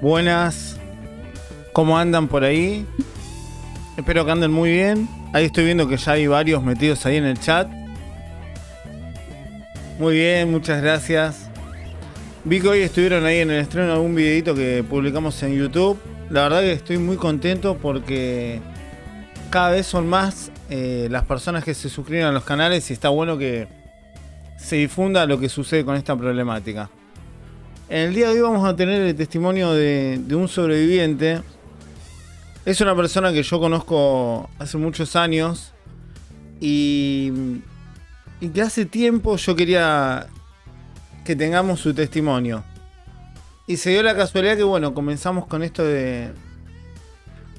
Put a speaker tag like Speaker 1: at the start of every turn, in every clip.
Speaker 1: Buenas. ¿Cómo andan por ahí? Espero que anden muy bien. Ahí estoy viendo que ya hay varios metidos ahí en el chat. Muy bien, muchas gracias. Vi que hoy estuvieron ahí en el estreno de algún videito que publicamos en YouTube. La verdad que estoy muy contento porque cada vez son más eh, las personas que se suscriben a los canales y está bueno que se difunda lo que sucede con esta problemática. En el día de hoy vamos a tener el testimonio de, un sobreviviente. Es una persona que yo conozco hace muchos años y, que hace tiempo yo quería que tengamos su testimonio. Y se dio la casualidad que, bueno, comenzamos con esto de,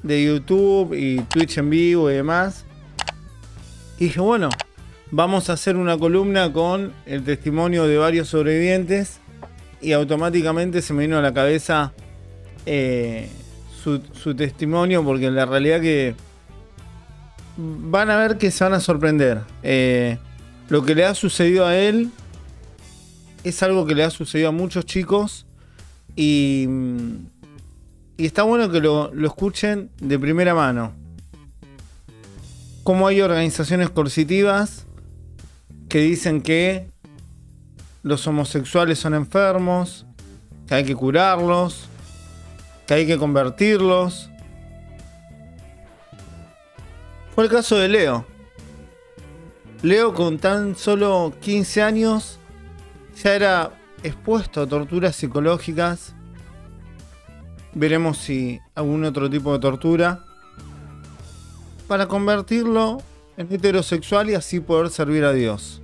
Speaker 1: de YouTube y Twitch en vivo y demás. Y dije, bueno, vamos a hacer una columna con el testimonio de varios sobrevivientes y automáticamente se me vino a la cabeza eh, su, testimonio, porque en la realidad que van a ver que se van a sorprender. Eh, lo que le ha sucedido a él es algo que le ha sucedido a muchos chicos y, está bueno que lo, lo escuchen de primera mano. Como hay organizaciones coercitivas que dicen que los homosexuales son enfermos, que hay que curarlos, que hay que convertirlos. Fue el caso de Leo. Leo con tan solo 15 años ya era expuesto a torturas psicológicas. Veremos si algún otro tipo de tortura. Para convertirlo en heterosexual y así poder servir a Dios.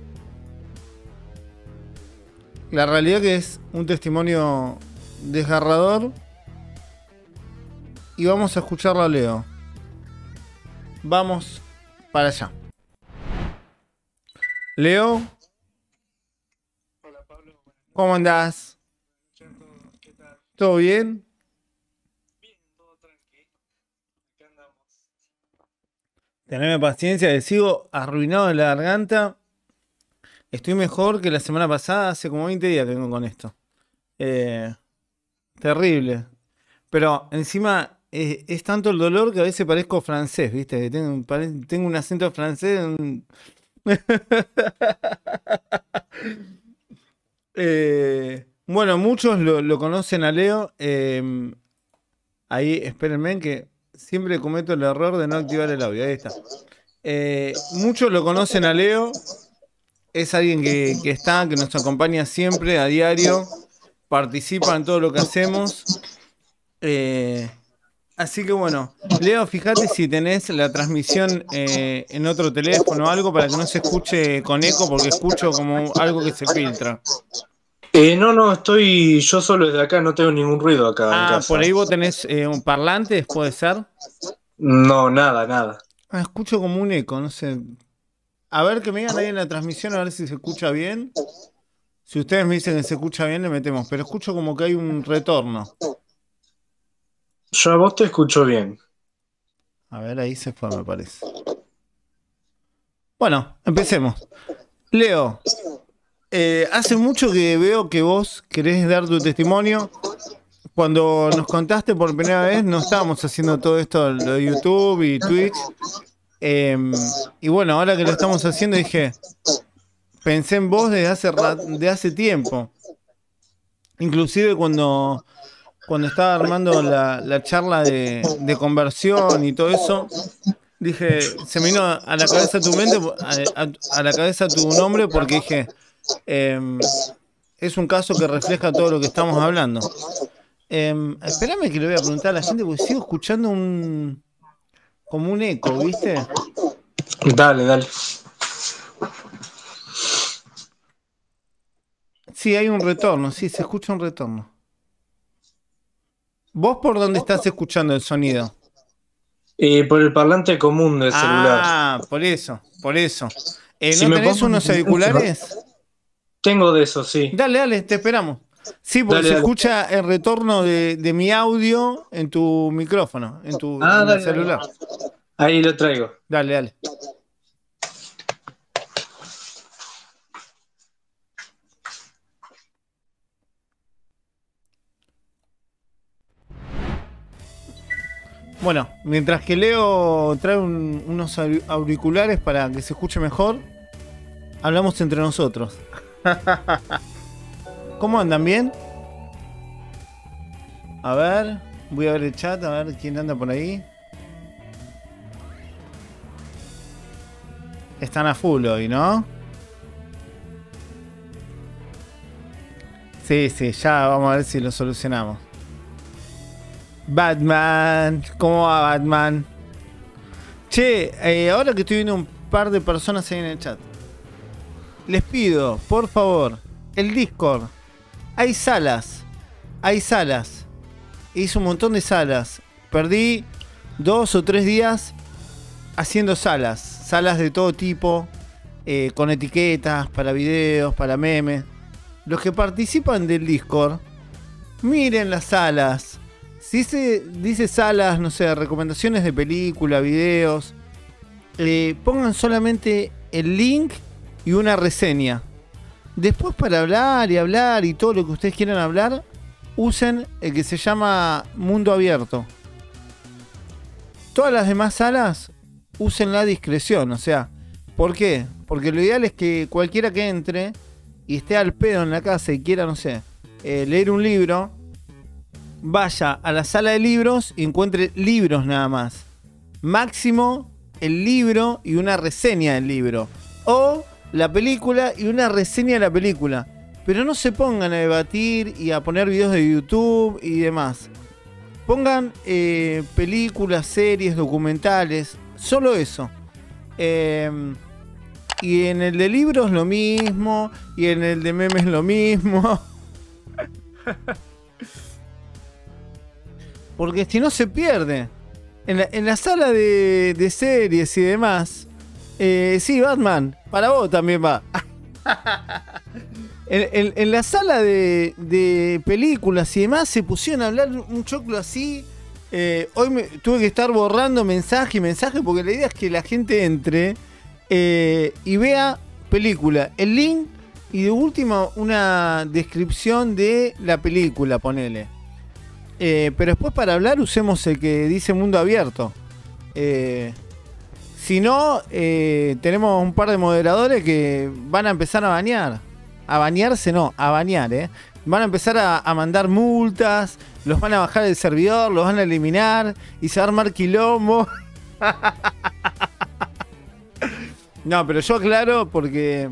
Speaker 1: La realidad que es un testimonio desgarrador. Y vamos a escucharlo a Leo. Vamos para allá. Leo. Hola Pablo. ¿Cómo andás? ¿Todo bien? Bien, todo tranquilo. andamos. Teneme paciencia, sigo arruinado en la garganta. Estoy mejor que la semana pasada, hace como 20 días tengo con esto. Eh, terrible. Pero encima eh, es, tanto el dolor que a veces parezco francés, ¿viste? tengo, un acento francés. Eh, bueno, muchos lo, conocen a Leo. Em, ahí, espérenme que siempre cometo el error de no activar el audio. Ahí está. muchos lo conocen a Leo es alguien que, está, que nos acompaña siempre a diario, participa en todo lo que hacemos. Eh, así que bueno, Leo, fíjate si tenés la transmisión eh, en otro teléfono o algo para que no se escuche con eco, porque escucho como algo que se filtra.
Speaker 2: Eh, no, no, estoy yo solo desde acá, no tengo ningún ruido acá. Ah, por ahí vos tenés un parlante, puede ser. No, nada, nada.
Speaker 1: Ah, escucho como un eco, no sé, a ver que me digan ahí en la transmisión, a ver si se escucha bien. Si ustedes me dicen que se escucha bien, le metemos. Pero escucho como que hay un retorno. Yo a vos te escucho bien. A ver, ahí se fue, me parece. Bueno, empecemos. Leo, eh, hace mucho que veo que vos querés dar tu testimonio. Cuando nos contaste por primera vez, no estábamos haciendo todo esto de YouTube y Twitch. Em, y bueno, ahora que lo estamos haciendo, dije, pensé en vos desde hace, de hace tiempo. Inclusive cuando, cuando estaba armando la, charla de, conversión y todo eso, dije, se me vino a la cabeza tu mente, a, la cabeza tu nombre, porque dije, em, es un caso que refleja todo lo que estamos hablando. Em, espérame que le voy a preguntar a la gente, porque sigo escuchando un, como un eco, ¿viste? Dale, dale. Sí, hay un retorno, sí, se escucha un retorno. ¿Vos por dónde estás escuchando el sonido?
Speaker 2: por el parlante común del celular. Ah, por eso,
Speaker 1: por eso. Eh, ¿No tenés unos auriculares?
Speaker 2: Tengo de eso, sí.
Speaker 1: Dale, dale, te esperamos. Sí, porque se escucha el retorno de, mi audio en tu micrófono, en tu ah, celular. Ahí lo traigo. Dale, dale. Bueno, mientras que Leo trae unos auriculares para que se escuche mejor, hablamos entre nosotros. ¿Cómo andan? ¿Bien? A ver, voy a ver el chat, a ver quién anda por ahí. Están a full hoy, ¿no? Sí, sí, ya vamos a ver si lo solucionamos. Batman, ¿cómo va Batman? Che, eh, ahora que estoy viendo un par de personas ahí en el chat, les pido, por favor, el Discord hay salas. Hay salas. Hice un montón de salas. Perdí dos o tres días haciendo salas. Salas de todo tipo. Eh, con etiquetas, para videos, para memes. Los que participan del Discord, miren las salas. Si se dice salas, no sé, recomendaciones de película, videos, eh, pongan solamente el link y una reseña. Después para hablar y hablar y todo lo que ustedes quieran hablar, usen el que se llama mundo abierto. Todas las demás salas usen la discreción, o sea, ¿por qué? Porque lo ideal es que cualquiera que entre y esté al pedo en la casa y quiera, no sé, eh, leer un libro, vaya a la sala de libros y encuentre libros nada más. Máximo el libro y una reseña del libro. O la película y una reseña de la película. Pero no se pongan a debatir y a poner videos de YouTube y demás. Pongan eh, películas, series, documentales, solo eso. Em, y en el de libros lo mismo, y en el de memes lo mismo. Porque si no se pierde. En la, sala de, de series y demás, eh, sí, Batman, para vos también va. en, la sala de, películas y demás se pusieron a hablar un choclo así. Eh, hoy tuve que estar borrando mensaje y mensaje porque la idea es que la gente entre eh, y vea película, el link y de última una descripción de la película, ponele. pero después para hablar usemos el que dice mundo abierto. Si no, eh, tenemos un par de moderadores que van a empezar a bañar. A bañarse no, a bañar, ¿eh? Van a empezar a, mandar multas, los van a bajar del servidor, los van a eliminar y se va a armar quilombo. No, pero yo claro porque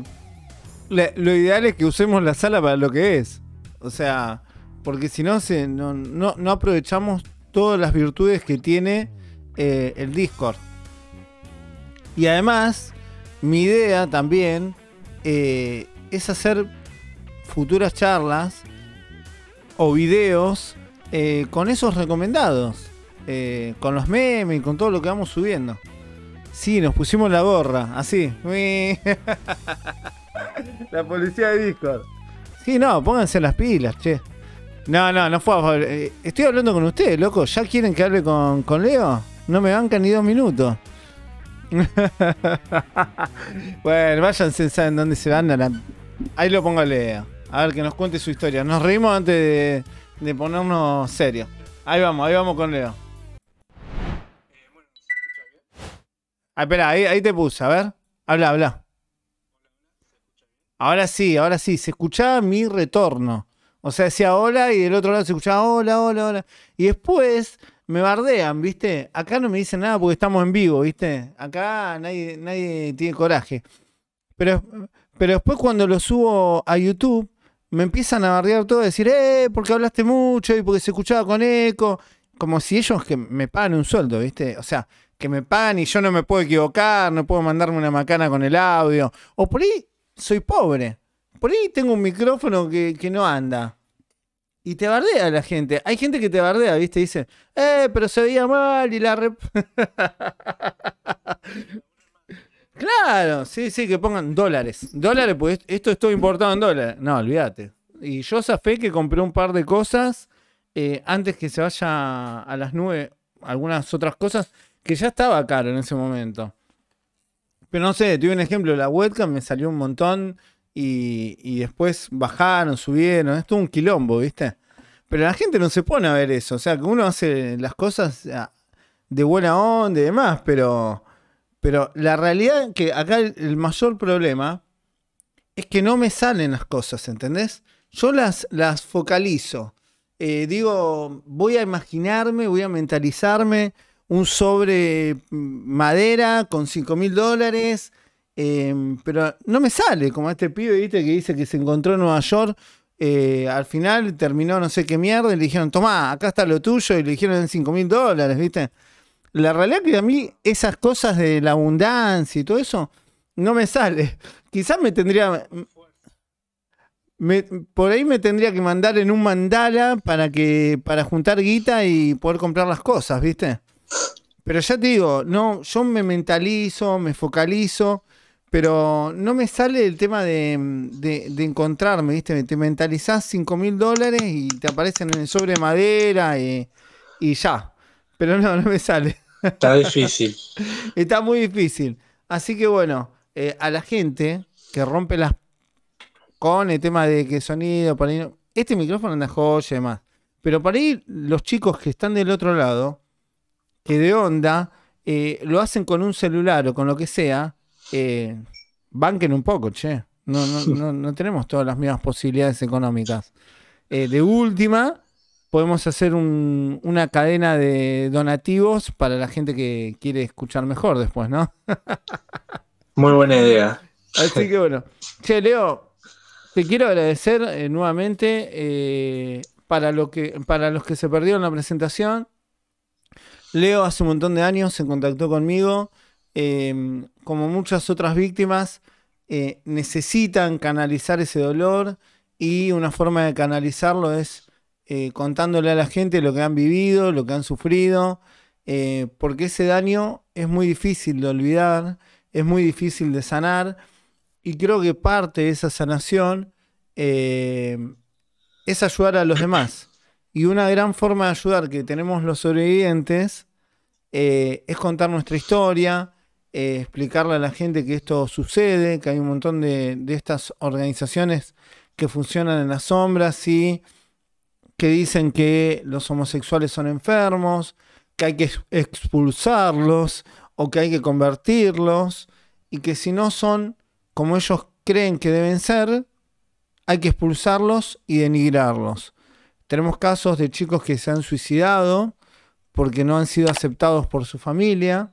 Speaker 1: lo ideal es que usemos la sala para lo que es. O sea, porque si no, no, aprovechamos todas las virtudes que tiene eh, el Discord. Y además, mi idea también eh, es hacer futuras charlas o videos eh, con esos recomendados, eh, con los memes, con todo lo que vamos subiendo. Sí, nos pusimos la gorra, así. la policía de Discord. Sí, no, pónganse las pilas, che. No, no, no fue a Estoy hablando con ustedes, loco. ¿Ya quieren que hable con, con Leo? No me bancan ni dos minutos. bueno, váyanse, saben dónde se van. Ahí lo pongo a Leo. A ver que nos cuente su historia. Nos reímos antes de, ponernos serio. Ahí vamos, ahí vamos con Leo. Ah, espera, ahí, ahí te puse, a ver. Habla, habla. Ahora sí, ahora sí, se escuchaba mi retorno. O sea, decía hola y del otro lado se escuchaba hola, hola, hola. Y después me bardean, ¿viste? Acá no me dicen nada porque estamos en vivo, ¿viste? Acá nadie, nadie tiene coraje. Pero, pero después cuando lo subo a YouTube, me empiezan a bardear todo, a decir, eh, porque hablaste mucho y porque se escuchaba con eco. Como si ellos que me pagan un sueldo, ¿viste? O sea, que me pagan y yo no me puedo equivocar, no puedo mandarme una macana con el audio. O por ahí soy pobre. Por ahí tengo un micrófono que, que no anda. Y te bardea la gente. Hay gente que te bardea, ¿viste? Dice, eh, pero se veía mal y la rep. claro, sí, sí, que pongan dólares. Dólares, pues esto estoy importado en dólares. No, olvídate. Y yo fe que compré un par de cosas eh, antes que se vaya a las nubes Algunas otras cosas que ya estaba caro en ese momento. Pero no sé, tuve un ejemplo, la webcam me salió un montón y, después bajaron, subieron, es todo un quilombo, ¿viste? Pero la gente no se pone a ver eso, o sea, que uno hace las cosas ah, de buena onda y demás, pero, pero la realidad es que acá el, mayor problema es que no me salen las cosas, ¿entendés? Yo las, las focalizo. Eh, digo, voy a imaginarme, voy a mentalizarme un sobre mm, madera con 5 mil dólares, Em, pero no me sale, como este pibe, viste, que dice que se encontró en Nueva York. Eh, al final terminó no sé qué mierda y le dijeron, tomá, acá está lo tuyo, y le dijeron en 5 mil dólares, viste. La realidad que a mí esas cosas de la abundancia y todo eso no me sale. Quizás me tendría... por ahí me tendría que mandar en un mandala para que para juntar guita y poder comprar las cosas, ¿viste? Pero ya te digo, no, yo me mentalizo, me focalizo pero no me sale el tema de, encontrarme, ¿viste? Te mentalizás 5 mil dólares y te aparecen en el sobre madera y, ya. Pero no, no me sale. Está difícil. Está muy difícil. Así que bueno, eh, a la gente que rompe las... con el tema de qué sonido, para Este micrófono anda joya y demás. Pero para ir los chicos que están del otro lado, que de onda, eh, lo hacen con un celular o con lo que sea, eh, banquen un poco, che. No, tenemos todas las mismas posibilidades económicas. Eh, de última, podemos hacer una cadena de donativos para la gente que quiere escuchar mejor después, ¿no? Muy buena idea. Así que bueno. Che, Leo, te quiero agradecer eh, nuevamente para, lo que, para los que se perdieron la presentación. Leo hace un montón de años se contactó conmigo. Em, como muchas otras víctimas, eh, necesitan canalizar ese dolor y una forma de canalizarlo es eh, contándole a la gente lo que han vivido, lo que han sufrido, eh, porque ese daño es muy difícil de olvidar, es muy difícil de sanar y creo que parte de esa sanación em, es ayudar a los demás. Y una gran forma de ayudar que tenemos los sobrevivientes es contar nuestra historia, eh, explicarle a la gente que esto sucede, que hay un montón de, de estas organizaciones que funcionan en las sombras y que dicen que los homosexuales son enfermos, que hay que expulsarlos o que hay que convertirlos y que si no son como ellos creen que deben ser, hay que expulsarlos y denigrarlos. Tenemos casos de chicos que se han suicidado porque no han sido aceptados por su familia,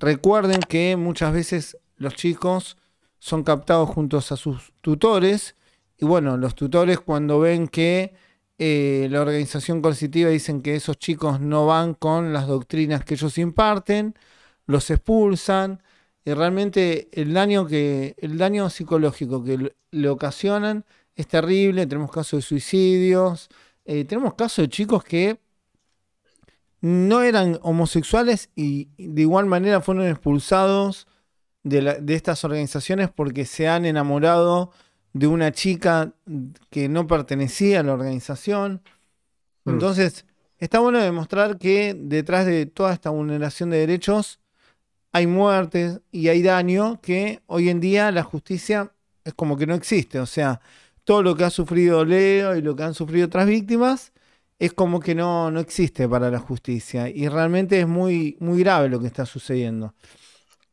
Speaker 1: Recuerden que muchas veces los chicos son captados juntos a sus tutores y bueno, los tutores cuando ven que eh, la organización coercitiva dicen que esos chicos no van con las doctrinas que ellos imparten, los expulsan y realmente el daño, que, el daño psicológico que le ocasionan es terrible, tenemos casos de suicidios, eh, tenemos casos de chicos que no eran homosexuales y de igual manera fueron expulsados de, estas organizaciones porque se han enamorado de una chica que no pertenecía a la organización. Mm. Entonces, está bueno demostrar que detrás de toda esta vulneración de derechos hay muertes y hay daño que hoy en día la justicia es como que no existe. O sea, todo lo que ha sufrido Leo y lo que han sufrido otras víctimas es como que no, no existe para la justicia. Y realmente es muy, muy grave lo que está sucediendo.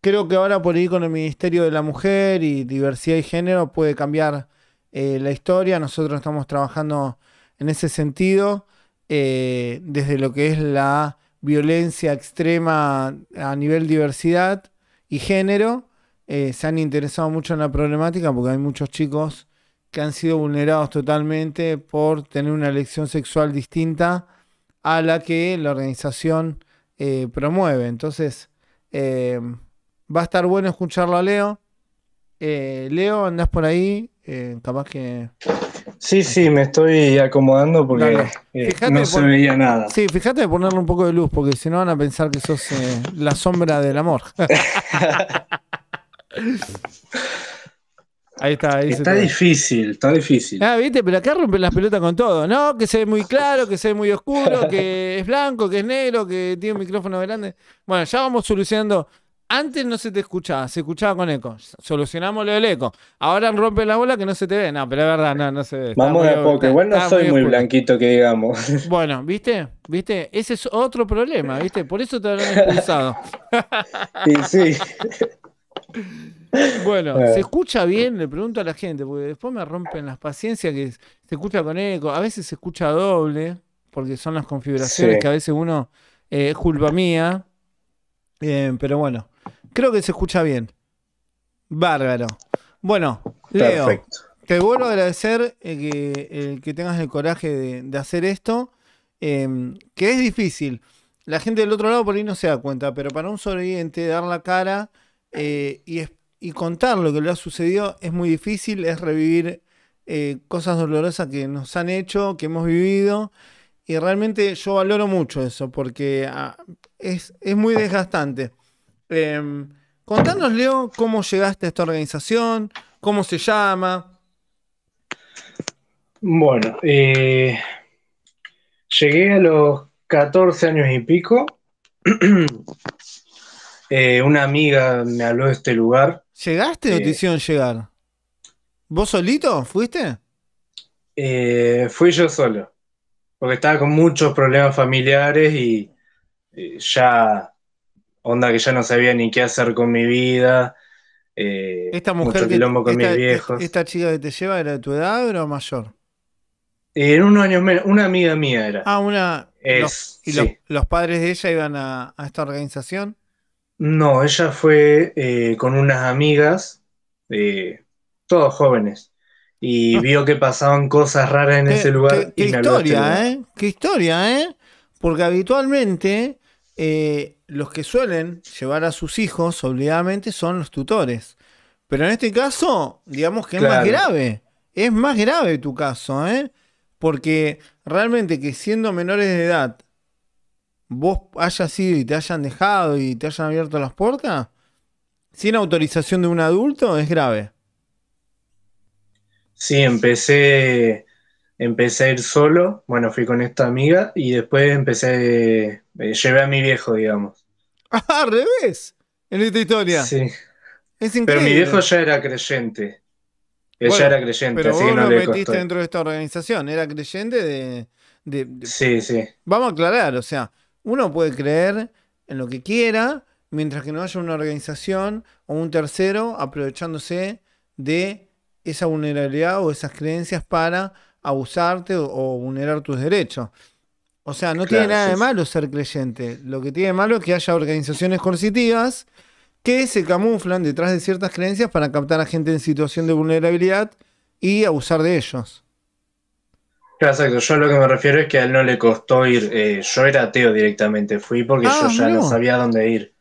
Speaker 1: Creo que ahora por ahí con el Ministerio de la Mujer y Diversidad y Género puede cambiar eh, la historia. Nosotros estamos trabajando en ese sentido eh, desde lo que es la violencia extrema a nivel diversidad y género. Eh, se han interesado mucho en la problemática porque hay muchos chicos que han sido vulnerados totalmente por tener una elección sexual distinta a la que la organización eh, promueve. Entonces, eh, va a estar bueno escucharlo a Leo. Eh, Leo, andás por ahí, capaz que...
Speaker 2: Sí, sí, me estoy acomodando porque no, se veía nada.
Speaker 1: Sí, fíjate de ponerle un poco de luz porque si no van a pensar que sos la sombra del amor. Ahí está, ahí Está
Speaker 2: difícil, está difícil.
Speaker 1: Ah, viste, pero acá rompen las pelotas con todo, ¿no? Que se ve muy claro, que se ve muy oscuro, que es blanco, que es negro, que tiene un micrófono grande. Bueno, ya vamos solucionando. Antes no se te escuchaba, se escuchaba con eco. Solucionamos lo del eco. Ahora rompe la bola que no se te ve. No, pero es verdad, no, se ve. Vamos de a poco. Igual no soy muy,
Speaker 2: blanquito que digamos.
Speaker 1: Bueno, ¿viste? ¿Viste? Ese es otro problema, ¿viste? Por eso te han expulsado. sí, sí. Bueno, eh. ¿se escucha bien? Le pregunto a la gente, porque después me rompen las paciencias que se escucha con eco, a veces se escucha doble, porque son las configuraciones que a veces uno eh, es culpa mía. pero bueno, creo que se escucha bien. Bárbaro. Bueno, Leo, te vuelvo a agradecer eh, que, tengas el coraje de, de hacer esto, em, que es difícil. La gente del otro lado por ahí no se da cuenta, pero para un sobreviviente dar la cara y esperar y contar lo que le ha sucedido es muy difícil, es revivir eh, cosas dolorosas que nos han hecho, que hemos vivido. Y realmente yo valoro mucho eso porque ah, es, muy desgastante. Em, contanos, Leo, cómo llegaste a esta organización, cómo se
Speaker 2: llama. Bueno, eh, llegué a los 14 años y pico. Eh, una amiga me habló de este lugar ¿Llegaste o te eh, hicieron llegar?
Speaker 1: ¿Vos solito fuiste?
Speaker 2: Eh, fui yo solo, porque estaba con muchos problemas familiares y eh, ya, onda que ya no sabía ni qué hacer con mi vida. esta mujer con mis viejos. esta
Speaker 1: chica que te lleva era de tu edad o mayor?
Speaker 2: En unos años menos, una amiga mía era.
Speaker 1: Ah, una. ¿Y los, padres de ella iban a esta organización?
Speaker 2: No, ella fue eh, con unas amigas, eh, todos jóvenes, y ah. vio que pasaban cosas raras en ese lugar. Qué, historia, ¿eh?
Speaker 1: Qué historia, ¿eh? Porque habitualmente eh, los que suelen llevar a sus hijos obligadamente son los tutores. Pero en este caso, digamos que es más grave. Es más grave tu caso, ¿eh? Porque realmente que siendo menores de edad vos hayas ido y te hayan dejado y te hayan abierto las puertas, sin autorización de un adulto, es grave.
Speaker 2: Sí, empecé, empecé a ir solo, bueno, fui con esta amiga y después empecé, eh, llevé a mi viejo, digamos. Ah, al revés, en esta historia. Sí.
Speaker 1: Es increíble. Pero mi viejo
Speaker 2: ya era creyente. Él era creyente, pero así vos no lo metiste dentro
Speaker 1: de esta organización, era creyente de... Sí, sí. Vamos a aclarar, o sea, uno puede creer en lo que quiera, mientras que no haya una organización o un tercero aprovechándose de esa vulnerabilidad o esas creencias para abusarte o, vulnerar tus derechos. O sea, no tiene nada de malo ser creyente. Lo que tiene de malo es que haya organizaciones coercitivas que se camuflan detrás de ciertas creencias para captar a gente en situación de vulnerabilidad y abusar de ellos.
Speaker 2: Claro, exacto. Yo lo que me refiero es que a él no le costó ir. Eh, yo era ateo directamente, fui porque yo ah, ya no sabía dónde ir.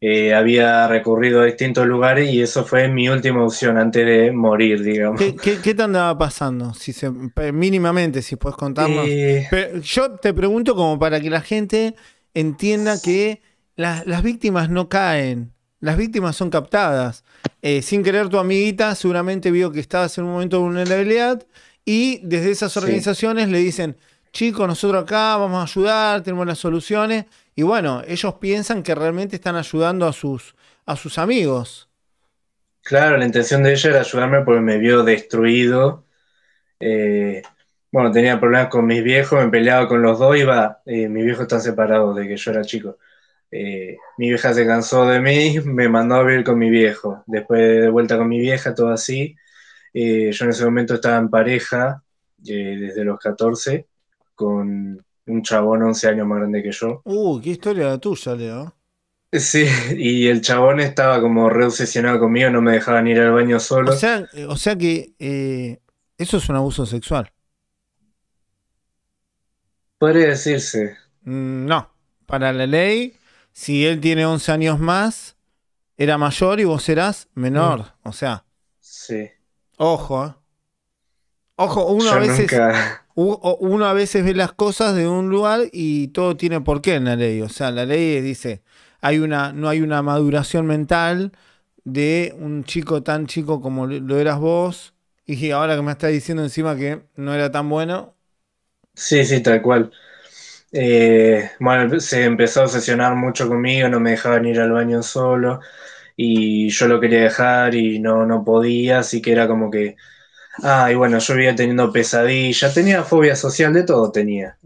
Speaker 2: Eh, había recurrido a distintos lugares y eso fue mi última opción antes de morir, digamos.
Speaker 1: ¿Qué, te andaba pasando? Si mínimamente, si puedes contarnos. Eh. yo te pregunto como para que la gente entienda que las víctimas no caen, las víctimas son captadas. sin querer, tu amiguita seguramente vio que estabas en un momento de vulnerabilidad y desde esas organizaciones le dicen, chicos, nosotros acá vamos a ayudar, tenemos las soluciones. Y bueno, ellos piensan que realmente están ayudando a sus, a sus amigos.
Speaker 2: Claro, la intención de ella era ayudarme porque me vio destruido. Eh, bueno, tenía problemas con mis viejos, me peleaba con los dos, iba, eh, viejo viejo separado de que yo era chico. Eh, mi vieja se cansó de mí, me mandó a vivir con mi viejo, después de vuelta con mi vieja, todo así. Eh, yo en ese momento estaba en pareja eh, desde los 14 con un chabón 11 años más grande que yo.
Speaker 1: Uh, qué historia la tuya, Leo.
Speaker 2: Eh, sí, y el chabón estaba como re obsesionado conmigo, no me dejaban ir al baño solo. O sea,
Speaker 1: o sea que eso es un abuso sexual.
Speaker 2: Podría decirse.
Speaker 1: Mm, no, para la ley, si él tiene 11 años más, era mayor y vos serás menor, mm. o sea. Sí. Ojo, ¿eh? Ojo, uno a, veces, uno a veces ve las cosas de un lugar y todo tiene por qué en la ley. O sea, la ley dice, hay una, no hay una maduración mental de un chico tan chico como lo eras vos. Y ahora que me estás diciendo encima que no era tan bueno.
Speaker 2: Sí, sí, tal cual. Eh, bueno, se empezó a obsesionar mucho conmigo, no me dejaban ir al baño solo y yo lo quería dejar y no, no podía, así que era como que, ah, bueno, yo vivía teniendo pesadillas, tenía fobia social, de todo tenía.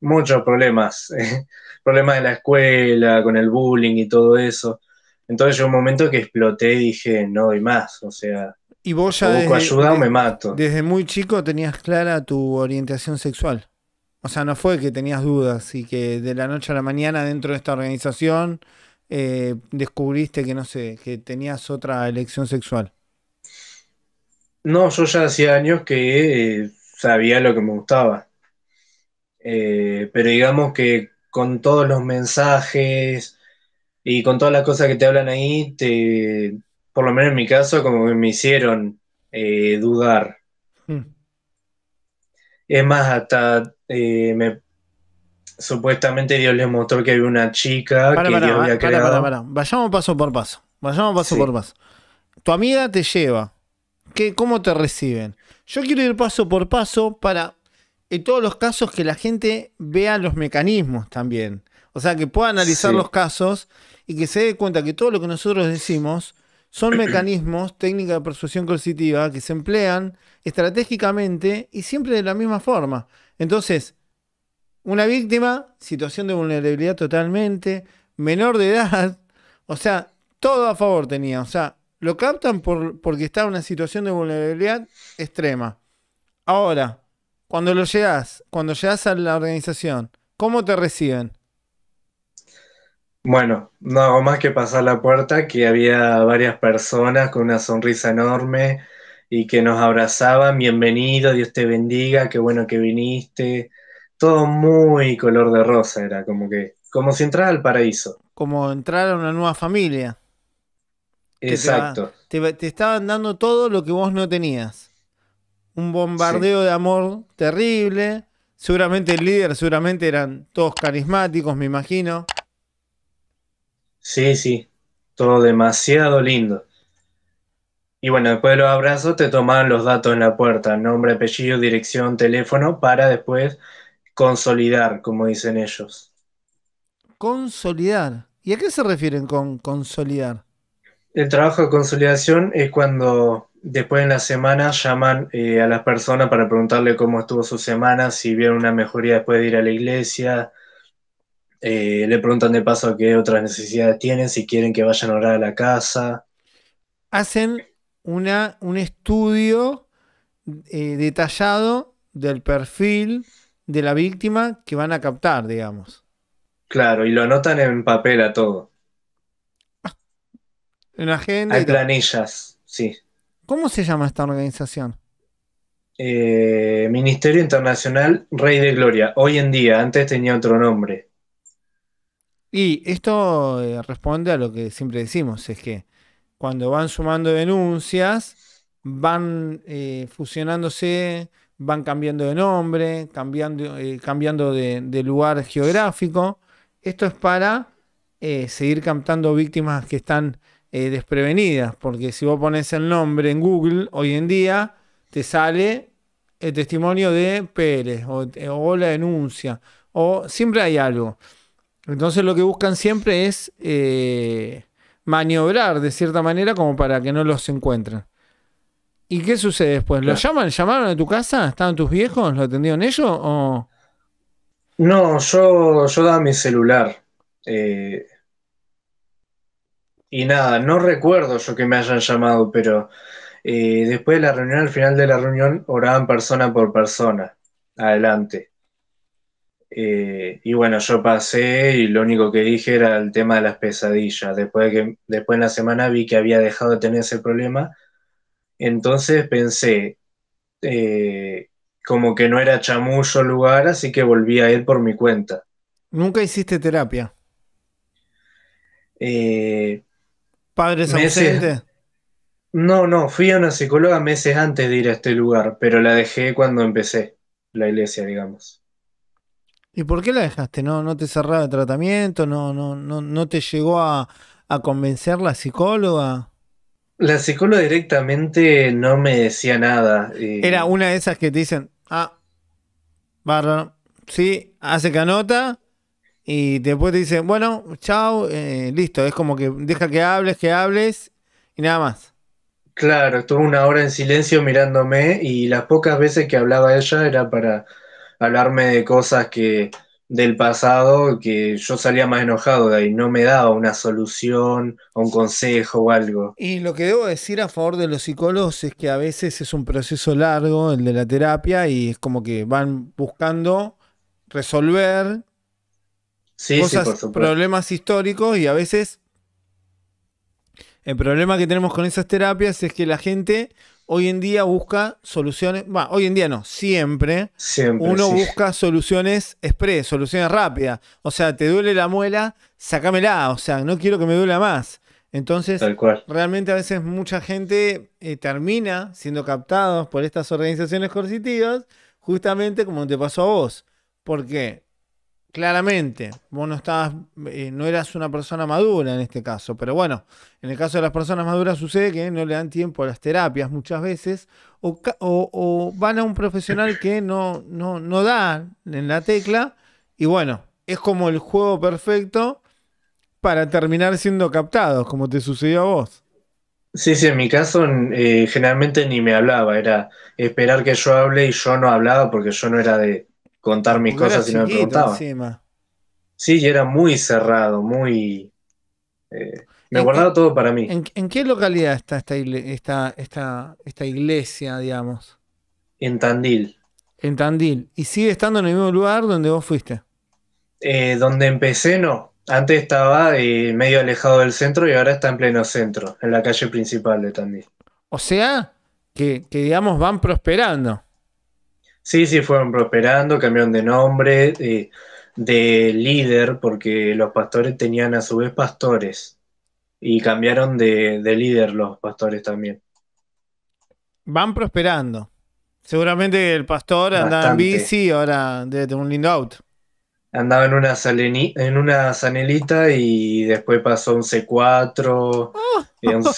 Speaker 2: Muchos problemas, problemas de la escuela, con el bullying y todo eso. Entonces llegó un momento que exploté y dije, no doy más, o sea, y vos ya o ayuda o me mato. Desde
Speaker 1: muy chico tenías clara tu orientación sexual. O sea, no fue que tenías dudas y que de la noche a la mañana dentro de esta organización eh, descubriste que no sé, que tenías otra elección sexual?
Speaker 2: No, yo ya hacía años que eh, sabía lo que me gustaba. Eh, pero digamos que con todos los mensajes y con todas las cosas que te hablan ahí, te, por lo menos en mi caso, como que me hicieron dudar. Mm. Es más, hasta me supuestamente Dios les mostró que había una chica que para, Dios había para,
Speaker 1: Vayamos paso por paso. Vayamos paso por paso. Tu amiga te lleva. ¿Cómo te reciben? Yo quiero ir paso por paso para, en todos los casos, que la gente vea los mecanismos también. O sea, que pueda analizar los casos y que se dé cuenta que todo lo que nosotros decimos son mecanismos, técnicas de persuasión coercitiva que se emplean estratégicamente y siempre de la misma forma. Entonces, una víctima, situación de vulnerabilidad totalmente, menor de edad, o sea, todo a favor tenía, o sea, lo captan porque estaba en una situación de vulnerabilidad extrema. Ahora, cuando lo llegas, cuando llegas a la organización, ¿cómo te reciben?
Speaker 2: Bueno, no hago más que pasar la puerta, que había varias personas con una sonrisa enorme y que nos abrazaban, bienvenido, Dios te bendiga, qué bueno que viniste, todo muy color de rosa, era como que, como si entrara al paraíso.
Speaker 1: Como entrar a una nueva familia.
Speaker 2: Exacto.
Speaker 1: Te, estaban dando todo lo que vos no tenías. Un bombardeo de amor terrible. Seguramente el líder, seguramente eran todos carismáticos, me imagino.
Speaker 2: Sí, sí. Todo demasiado lindo. Y bueno, después de los abrazos te tomaban los datos en la puerta, nombre, apellido, dirección, teléfono, para después consolidar, como dicen ellos.
Speaker 1: Consolidar. ¿Y a qué se refieren con consolidar?
Speaker 2: El trabajo de consolidación es cuando después de la semana llaman eh, a las personas para preguntarle cómo estuvo su semana, si vieron una mejoría después de ir a la iglesia. Eh, le preguntan de paso qué otras necesidades tienen, si quieren que vayan a orar a la casa.
Speaker 1: Hacen una, un estudio eh, detallado del perfil de la víctima que van a captar, digamos.
Speaker 2: Claro, y lo anotan en papel a todo.
Speaker 1: En agenda. Hay
Speaker 2: planillas, sí.
Speaker 1: ¿Cómo se llama esta organización?
Speaker 2: Eh, Ministerio Internacional Rey de Gloria. Hoy en día, antes tenía otro nombre.
Speaker 1: Y esto eh, responde a lo que siempre decimos, es que cuando van sumando denuncias, van eh, fusionándose van cambiando de nombre, cambiando, eh, cambiando de, lugar geográfico. Esto es para eh, seguir captando víctimas que están eh, desprevenidas, porque si vos pones el nombre en Google hoy en día, te sale el testimonio de Pérez o, o la denuncia, o siempre hay algo. Entonces lo que buscan siempre es maniobrar de cierta manera como para que no los encuentren.
Speaker 2: ¿Y qué sucede después? ¿Lo
Speaker 1: llaman? ¿Llamaron a tu casa? ¿Estaban tus viejos? ¿Lo atendieron ellos? O...
Speaker 2: No, yo, yo daba mi celular. Eh, y nada, no recuerdo yo que me hayan llamado, pero eh, después de la reunión, al final de la reunión, oraban persona por persona. Adelante. Eh, y bueno, yo pasé y lo único que dije era el tema de las pesadillas. Después, de que, después la semana vi que había dejado de tener ese problema entonces pensé, eh, como que no era chamullo lugar, así que volví a ir por mi cuenta.
Speaker 1: ¿Nunca hiciste terapia?
Speaker 2: Eh, ¿Padres No, no, fui a una psicóloga meses antes de ir a este lugar, pero la dejé cuando empecé la iglesia, digamos.
Speaker 1: ¿Y por qué la dejaste? ¿No, no te cerraba el tratamiento? ¿No, no, no, te llegó a,
Speaker 2: a convencer la
Speaker 1: psicóloga?
Speaker 2: La psicóloga directamente no me decía nada. Eh. Era
Speaker 1: una de esas que te dicen, ah, barra, sí, hace canota y después te dicen, bueno, chao, eh, listo,
Speaker 2: es como que deja que hables, que hables y nada más. Claro, estuvo una hora en silencio mirándome y las pocas veces que hablaba ella era para hablarme de cosas que del pasado que yo salía más enojado de ahí, no me daba una solución o un consejo o algo.
Speaker 1: Y lo que debo decir a favor de los psicólogos es que a veces es un proceso largo el de la terapia y es como que van buscando resolver problemas históricos y a veces el problema que tenemos con esas terapias es que la gente hoy en día busca soluciones, Bueno, hoy en día no, siempre, uno busca soluciones express, soluciones rápidas. O sea, te duele la muela, sacámela, o sea, no quiero que me duela más. Entonces, realmente a veces mucha gente eh, termina siendo captados por estas organizaciones coercitivas, justamente como te pasó a vos. ¿Por qué? Claramente, vos no estabas, eh, no eras una persona madura en este caso, pero bueno, en el caso de las personas maduras sucede que no le dan tiempo a las terapias muchas veces o, van a un profesional que no, no, da en la tecla y bueno, es como el juego perfecto para terminar siendo
Speaker 2: captados, como te sucedió a vos. Sí, sí, en mi caso eh, generalmente ni me hablaba, era esperar que yo hable y yo no hablaba porque yo no era de, contar mis cosas y no me preguntaban. Sí, yo era muy cerrado, muy... Eh, me guardaba todo para mí.
Speaker 1: ¿en, qué localidad está esta, esta, esta, iglesia, digamos?
Speaker 2: En Tandil. En
Speaker 1: Tandil. ¿Y sigue estando en el mismo lugar donde vos fuiste?
Speaker 2: Eh, donde empecé, no. Antes estaba eh, medio alejado del centro y ahora está en pleno centro, en la calle principal de Tandil. O sea, que digamos van prosperando. Sí, sí, fueron prosperando, cambiaron de nombre, de, líder, porque los pastores tenían a su vez pastores y cambiaron de, líder los pastores también.
Speaker 1: Van prosperando.
Speaker 2: Seguramente el pastor andaba en bici, ahora debe tener un lindo auto. Andaba en una, en una sanelita y después pasó un C4,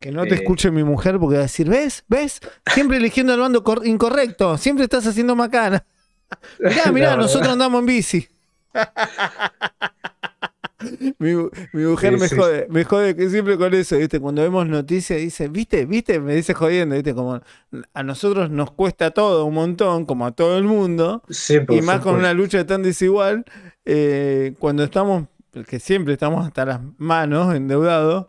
Speaker 1: Que no te eh, escuche mi mujer porque va a decir, ¿ves? ¿Ves? Siempre eligiendo el bando incorrecto, siempre estás haciendo macana. Mirá, mirá, nosotros andamos en bici. mi, mujer me jode, me jode que siempre con eso, ¿viste? Cuando vemos noticias dice, ¿viste? ¿Viste? Me dice jodiendo, ¿viste? Como a nosotros nos cuesta todo un montón, como a todo el mundo,
Speaker 2: y más con una
Speaker 1: lucha tan desigual, eh, cuando estamos, que siempre estamos hasta las manos endeudados,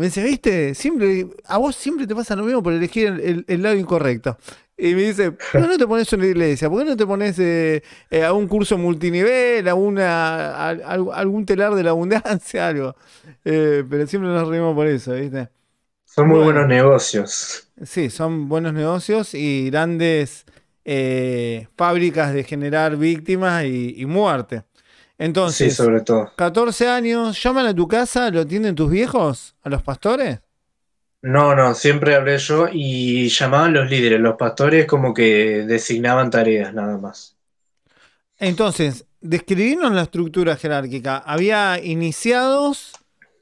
Speaker 1: me dice, viste, siempre, a vos siempre te pasa lo mismo por elegir el, lado incorrecto. Y me dice, ¿por qué no te pones en una iglesia? ¿Por qué no te pones eh, eh, a un curso multinivel, a, una, algún telar de la abundancia, algo? Eh, pero siempre nos reímos por eso, ¿viste? Son muy buenos negocios. Sí, son buenos negocios y grandes fábricas de generar víctimas y, y muerte. Entonces, sí, sobre todo. 14 años, ¿llaman a tu casa? ¿Lo atienden tus viejos? ¿A los pastores?
Speaker 2: No, no, siempre hablé yo y llamaban los líderes, los pastores como que designaban tareas nada más.
Speaker 1: Entonces, describirnos la estructura jerárquica. Había iniciados,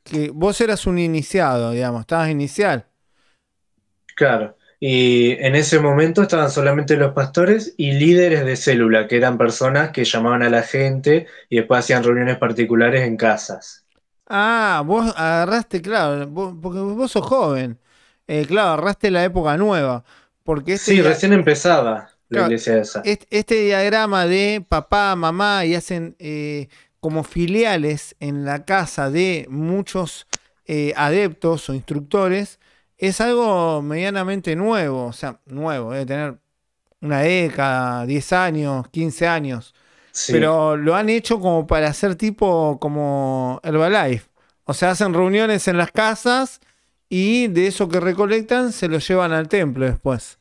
Speaker 1: que vos eras un iniciado, digamos, estabas inicial.
Speaker 2: Claro. Y en ese momento estaban solamente los pastores y líderes de célula, que eran personas que llamaban a la gente y después hacían reuniones particulares en casas.
Speaker 1: Ah, vos agarraste, claro, porque vos sos joven. Eh, claro, agarraste la época nueva. Porque este sí, recién
Speaker 2: empezaba la iglesia esa.
Speaker 1: Este, este, diagrama de papá, mamá y hacen eh, como filiales en la casa de muchos eh, adeptos o instructores es algo medianamente nuevo, o sea, nuevo, debe tener una década, 10 años, 15 años. Pero lo han hecho como para hacer tipo como Herbalife. O sea, hacen reuniones en las casas y de eso que recolectan se lo llevan al templo después.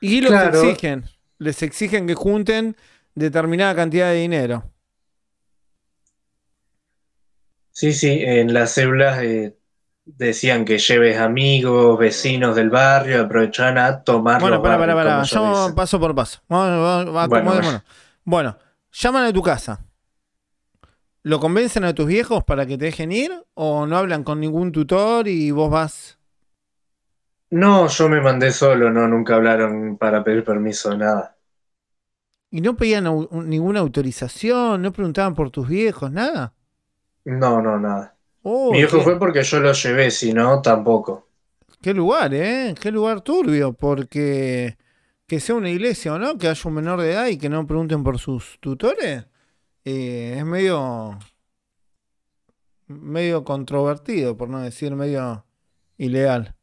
Speaker 1: Y lo exigen. Les exigen que junten determinada cantidad de dinero.
Speaker 2: Sí, sí, en las células de Decían que lleves amigos, vecinos del barrio, aprovechan a tomar. Bueno, para, para, para,
Speaker 1: paso por paso. bueno. bueno, llaman a tu casa. ¿Lo convencen a tus viejos para que te dejen ir? ¿O no hablan con ningún tutor y vos vas?
Speaker 2: No, yo me mandé solo, no, nunca hablaron para pedir permiso, nada.
Speaker 1: ¿Y no pedían ninguna autorización? ¿No preguntaban por tus viejos, nada? No,
Speaker 2: no, nada. Oh, Mi hijo fue porque yo lo llevé, si no, tampoco.
Speaker 1: Qué lugar, ¿eh? Qué lugar turbio, porque que sea una iglesia o no, que haya un menor de edad y que no pregunten por sus tutores, eh, es medio medio controvertido, por no decir medio ilegal.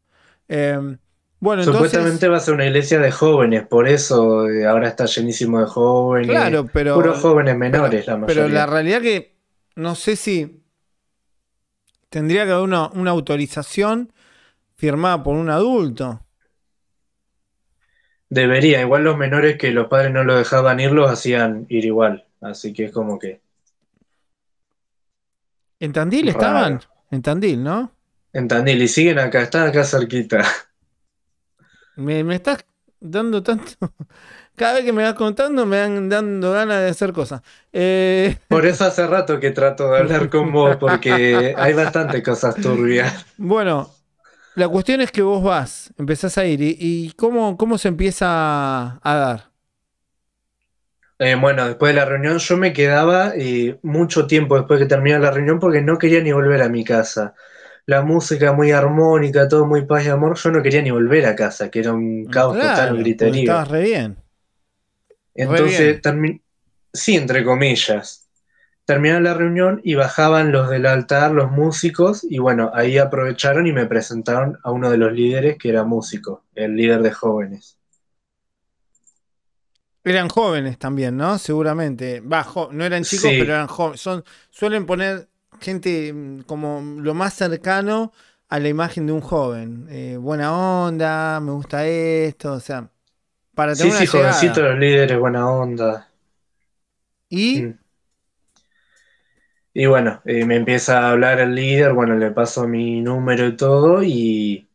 Speaker 1: Em, bueno, Supuestamente
Speaker 2: va a ser una iglesia de jóvenes, por eso eh, ahora está llenísimo de jóvenes. Claro, pero. Puros jóvenes menores, la mayoría. Pero la
Speaker 1: realidad que no sé si tendría que haber una, autorización firmada por un adulto.
Speaker 2: Debería, igual los menores que los padres no lo dejaban ir, los hacían ir igual. Así que es como que.
Speaker 1: ¿En Tandil estaban? En Tandil, ¿no?
Speaker 2: En Tandil, y siguen acá, están acá cerquita.
Speaker 1: Me, me estás dando tanto cada vez que me vas contando me van dando ganas de hacer cosas. Eh,
Speaker 2: Por eso hace rato que trato de hablar con vos, porque hay bastantes cosas turbias.
Speaker 1: Bueno, la cuestión es que vos vas,
Speaker 2: empezás a ir, ¿y, cómo, cómo se empieza a, dar? Eh, bueno, después de la reunión yo me quedaba mucho tiempo después que terminaba la reunión porque no quería ni volver a mi casa. La música muy armónica, todo muy paz y amor, yo no quería ni volver a casa, que era un caos total, un griterío. Estabas
Speaker 1: re bien. Entonces,
Speaker 2: sí, entre comillas. Terminaron la reunión y bajaban los del altar, los músicos, y bueno, ahí aprovecharon y me presentaron a uno de los líderes que era músico, el líder de jóvenes.
Speaker 1: Eran jóvenes también, ¿no? Seguramente. bajo, no eran chicos, pero eran jóvenes. Son, suelen poner gente mm, como lo más cercano a la imagen de un joven. Eh, buena onda, me gusta esto, o sea sí, sí, jovencito, los
Speaker 2: líderes, buena onda. ¿Y? Mm. Y bueno, eh, me empieza a hablar el líder, bueno, le paso mi número y todo, y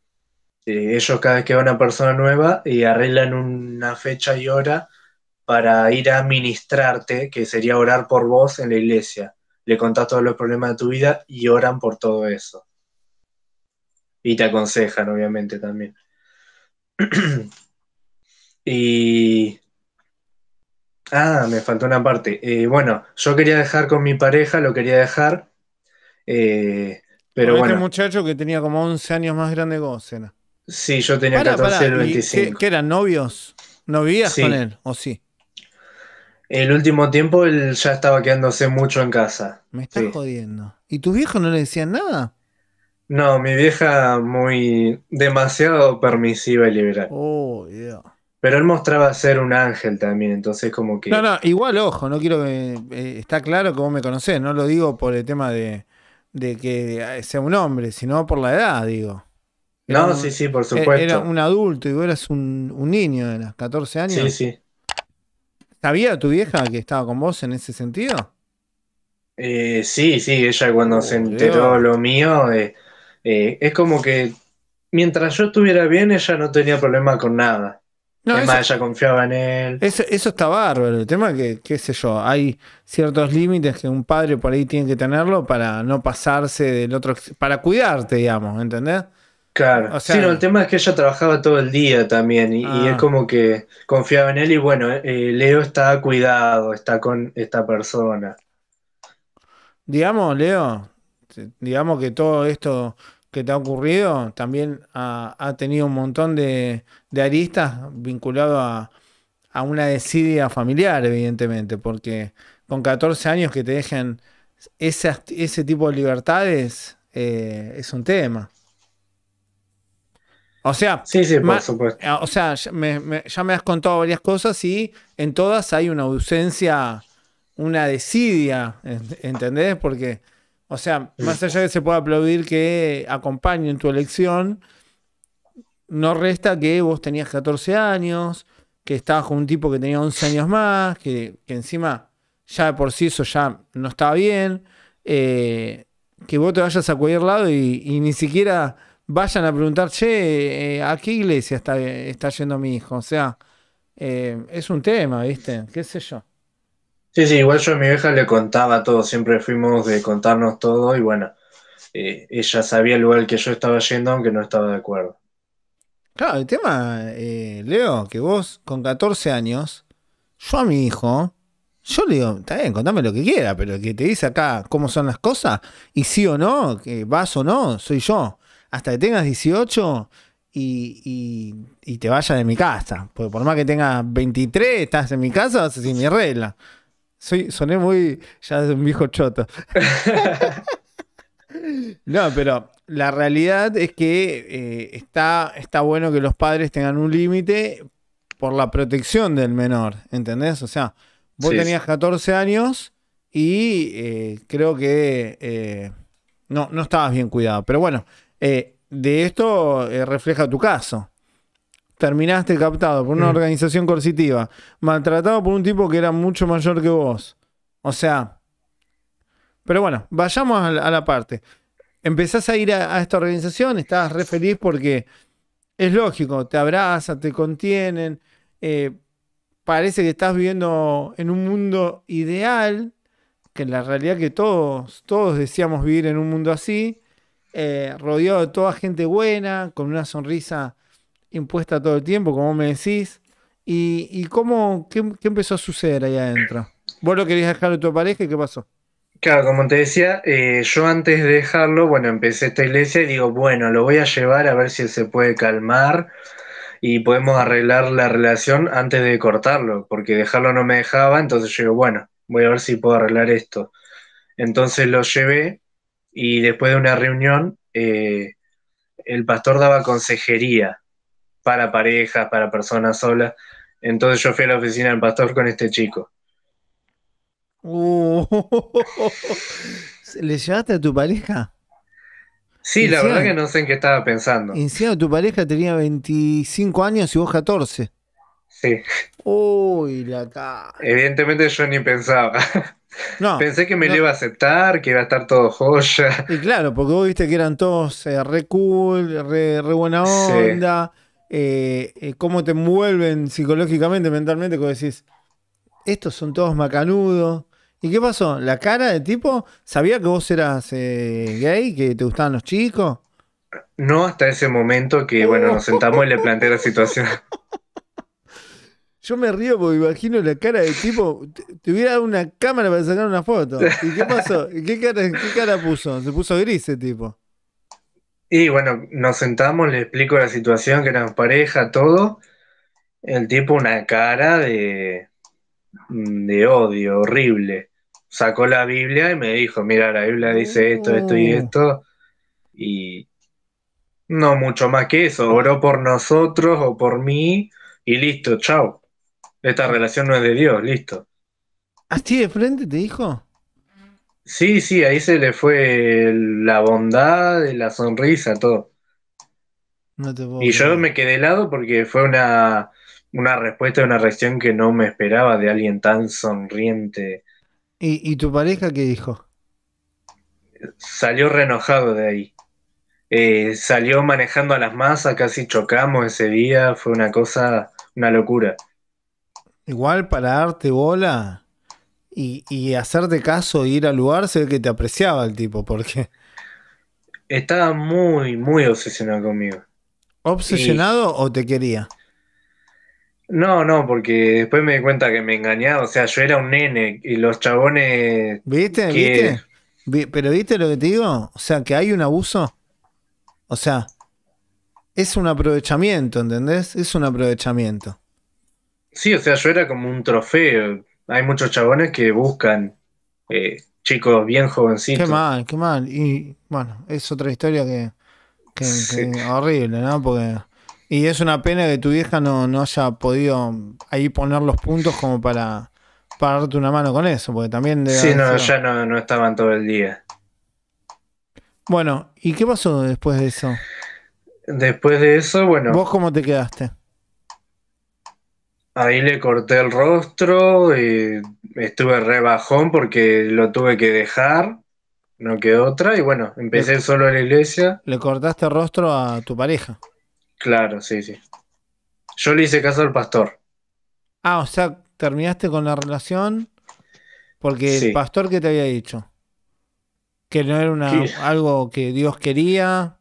Speaker 2: eh, ellos cada vez que va una persona nueva y eh, arreglan una fecha y hora para ir a ministrarte, que sería orar por vos en la iglesia. Le contás todos los problemas de tu vida y oran por todo eso. Y te aconsejan, obviamente, también. Y... Ah, me faltó una parte. Eh, bueno, yo quería dejar con mi pareja, lo quería dejar. Eh, pero este bueno. Este
Speaker 1: muchacho que tenía como 11 años más grande que vos,
Speaker 2: Sí, yo tenía 14 y el 25.
Speaker 1: Qué, eran novios? novias con él
Speaker 2: o sí? El último tiempo él ya estaba quedándose mucho en casa. Me estás jodiendo. ¿Y
Speaker 1: tus viejos no le decían nada?
Speaker 2: No, mi vieja muy demasiado permisiva y liberal. Oh, yeah. Pero él mostraba ser un ángel también, entonces como que... No, no,
Speaker 1: igual, ojo, no quiero que... Eh, está claro que vos me conocés, no lo digo por el tema de, que eh, sea un hombre, sino por la edad, digo.
Speaker 2: no, sí, sí, por e-, supuesto. Era un
Speaker 1: adulto y vos eras un, niño de los 14 años. Sí, sí. ¿Sabía tu vieja que estaba con vos en ese sentido?
Speaker 2: Eh, sí, sí, ella cuando se oh, enteró lo mío, es como que mientras yo estuviera bien, ella no tenía problema con nada. No, ella confiaba en él.
Speaker 1: Eso, está bárbaro. El tema que, qué sé yo, hay ciertos límites que un padre por ahí tiene que tenerlo para no pasarse del otro, para cuidarte, digamos, ¿entendés?
Speaker 2: Claro. O sí, el tema es que ella trabajaba todo el día también y, es ah. como que confiaba en él y bueno, eh, eh, Leo está cuidado, está con esta persona.
Speaker 1: Digamos, Leo, digamos que todo esto que te ha ocurrido también ha, tenido un montón de, aristas vinculado a, una desidia familiar, evidentemente, porque con 14 años que te dejen ese, ese tipo de libertades eh, es un tema. O sea,
Speaker 2: sí, sí, por supuesto.
Speaker 1: Eh, o sea, me, ya me has contado varias cosas y en todas hay una ausencia, una desidia, ¿entendés? Porque o sea, más allá de que se pueda aplaudir que acompañen tu elección, no resta que vos tenías 14 años, que estabas con un tipo que tenía 11 años más, que, encima ya de por sí eso ya no estaba bien, eh, que vos te vayas a cualquier lado y, ni siquiera vayan a preguntar, che, eh, ¿a qué iglesia está, está yendo mi hijo? O sea, eh, es un tema, ¿viste? ¿Qué sé
Speaker 2: yo? Sí, sí, igual yo a mi vieja le contaba todo, siempre fuimos de contarnos todo y bueno, eh, ella sabía el lugar que yo estaba yendo aunque no estaba de acuerdo.
Speaker 1: Claro, el tema, eh, Leo, que vos con 14 años, yo a mi hijo, yo le digo, está bien, contame lo que quiera, pero que te dice acá cómo son las cosas y sí o no, que vas o no, soy yo. Hasta que tengas 18 y, te vayas de mi casa. Porque por más que tengas 23, estás en mi casa, sin mi regla soné muy. ya es un viejo choto. no, pero la realidad es que eh, está, está bueno que los padres tengan un límite por la protección del menor, ¿entendés? O sea, vos tenías 14 años y eh, creo que eh, no, no estabas bien cuidado. Pero bueno, de esto refleja tu caso terminaste captado por una mm. organización coercitiva, maltratado por un tipo que era mucho mayor que vos. O sea, pero bueno, vayamos a la, parte. Empezás a ir a, esta organización, estás re feliz porque es lógico, te abrazan, te contienen, eh, parece que estás viviendo en un mundo ideal, que en la realidad que todos, todos decíamos vivir en un mundo así, eh, rodeado de toda gente buena, con una sonrisa impuesta todo el tiempo, como me decís. ¿Y, cómo, qué, empezó a suceder ahí adentro?
Speaker 2: ¿Vos lo querías dejar de tu pareja qué pasó? Claro, como te decía, eh, yo antes de dejarlo, bueno, empecé esta iglesia y digo, bueno, lo voy a llevar a ver si se puede calmar y podemos arreglar la relación antes de cortarlo, porque dejarlo no me dejaba, entonces yo digo, bueno, voy a ver si puedo arreglar esto. Entonces lo llevé y después de una reunión, eh, el pastor daba consejería para parejas, para personas solas. Entonces yo fui a la oficina del pastor con este chico.
Speaker 1: Uh. ¿Le llevaste a tu pareja?
Speaker 2: Sí, la verdad que no sé en qué estaba pensando.
Speaker 1: Iniciado, tu pareja tenía 25 años y vos 14.
Speaker 2: Sí. Uy, la Evidentemente yo ni pensaba. No, Pensé que me iba a aceptar, que iba a estar todo joya.
Speaker 1: Y claro, porque vos viste que eran todos eh, re cool, re, buena onda. Eh, eh, cómo te envuelven psicológicamente, mentalmente, como decís, estos son todos macanudos. ¿Y qué pasó? ¿La cara del tipo sabía que vos eras eh, gay, que te gustaban los chicos?
Speaker 2: No hasta ese momento que, bueno, nos sentamos y le planteé la situación.
Speaker 1: Yo me río porque imagino la cara del tipo. Te, hubiera una cámara para sacar una foto. ¿Y qué pasó? qué cara, qué cara puso? Se puso gris ese tipo.
Speaker 2: Y bueno, nos sentamos, le explico la situación, que nos pareja, todo. El tipo una cara de, mm, de odio horrible. Sacó la Biblia y me dijo, mira, la Biblia dice esto, esto y uh. esto. Y no mucho más que eso. Oró por nosotros o por mí y listo, chao. Esta ah. relación no es de Dios, listo.
Speaker 1: ¿Así ah, de frente te dijo?
Speaker 2: Sí, sí, ahí se le fue la bondad, la sonrisa, todo. y yo me quedé helado porque fue una, una respuesta, una reacción que no me esperaba de alguien tan sonriente.
Speaker 1: ¿Y, tu pareja qué dijo?
Speaker 2: Salió reenojado de ahí. Eh, salió manejando a las masas, casi chocamos ese día, fue una cosa, una locura.
Speaker 1: Igual para arte bola, y, hacerte caso, e ir al lugar, se ve que te apreciaba el tipo, porque...
Speaker 2: Estaba muy, muy obsesionado conmigo. ¿Obsesionado
Speaker 1: o te quería?
Speaker 2: No, no, porque después me di cuenta que me engañaba, o sea, yo era un nene y los chabones... ¿Viste?
Speaker 1: ¿Viste? ¿Pero viste lo que te digo? O sea, que hay un abuso. O sea, es un aprovechamiento, ¿entendés? Es un aprovechamiento.
Speaker 2: Sí, o sea, yo era como un trofeo hay muchos chabones que buscan eh, chicos bien jovencitos. Qué mal,
Speaker 1: qué mal. Y bueno, es otra historia que, horrible, ¿no? Y es una pena que tu vieja no, haya podido ahí poner los puntos como para, para darte una mano con eso, porque también... sí, no, ya
Speaker 2: no, estaban todo el día.
Speaker 1: Bueno, ¿y qué pasó después de eso?
Speaker 2: Después de eso, bueno... ¿Vos cómo te quedaste? Ahí le corté el rostro, y estuve re bajón porque lo tuve que dejar, no quedó otra, y bueno, empecé solo en la iglesia.
Speaker 1: ¿Le cortaste el rostro a tu pareja?
Speaker 2: Claro, sí, sí. Yo le hice caso al pastor.
Speaker 1: Ah, o sea, terminaste con la relación porque el pastor que te había dicho que no era
Speaker 2: algo que Dios quería.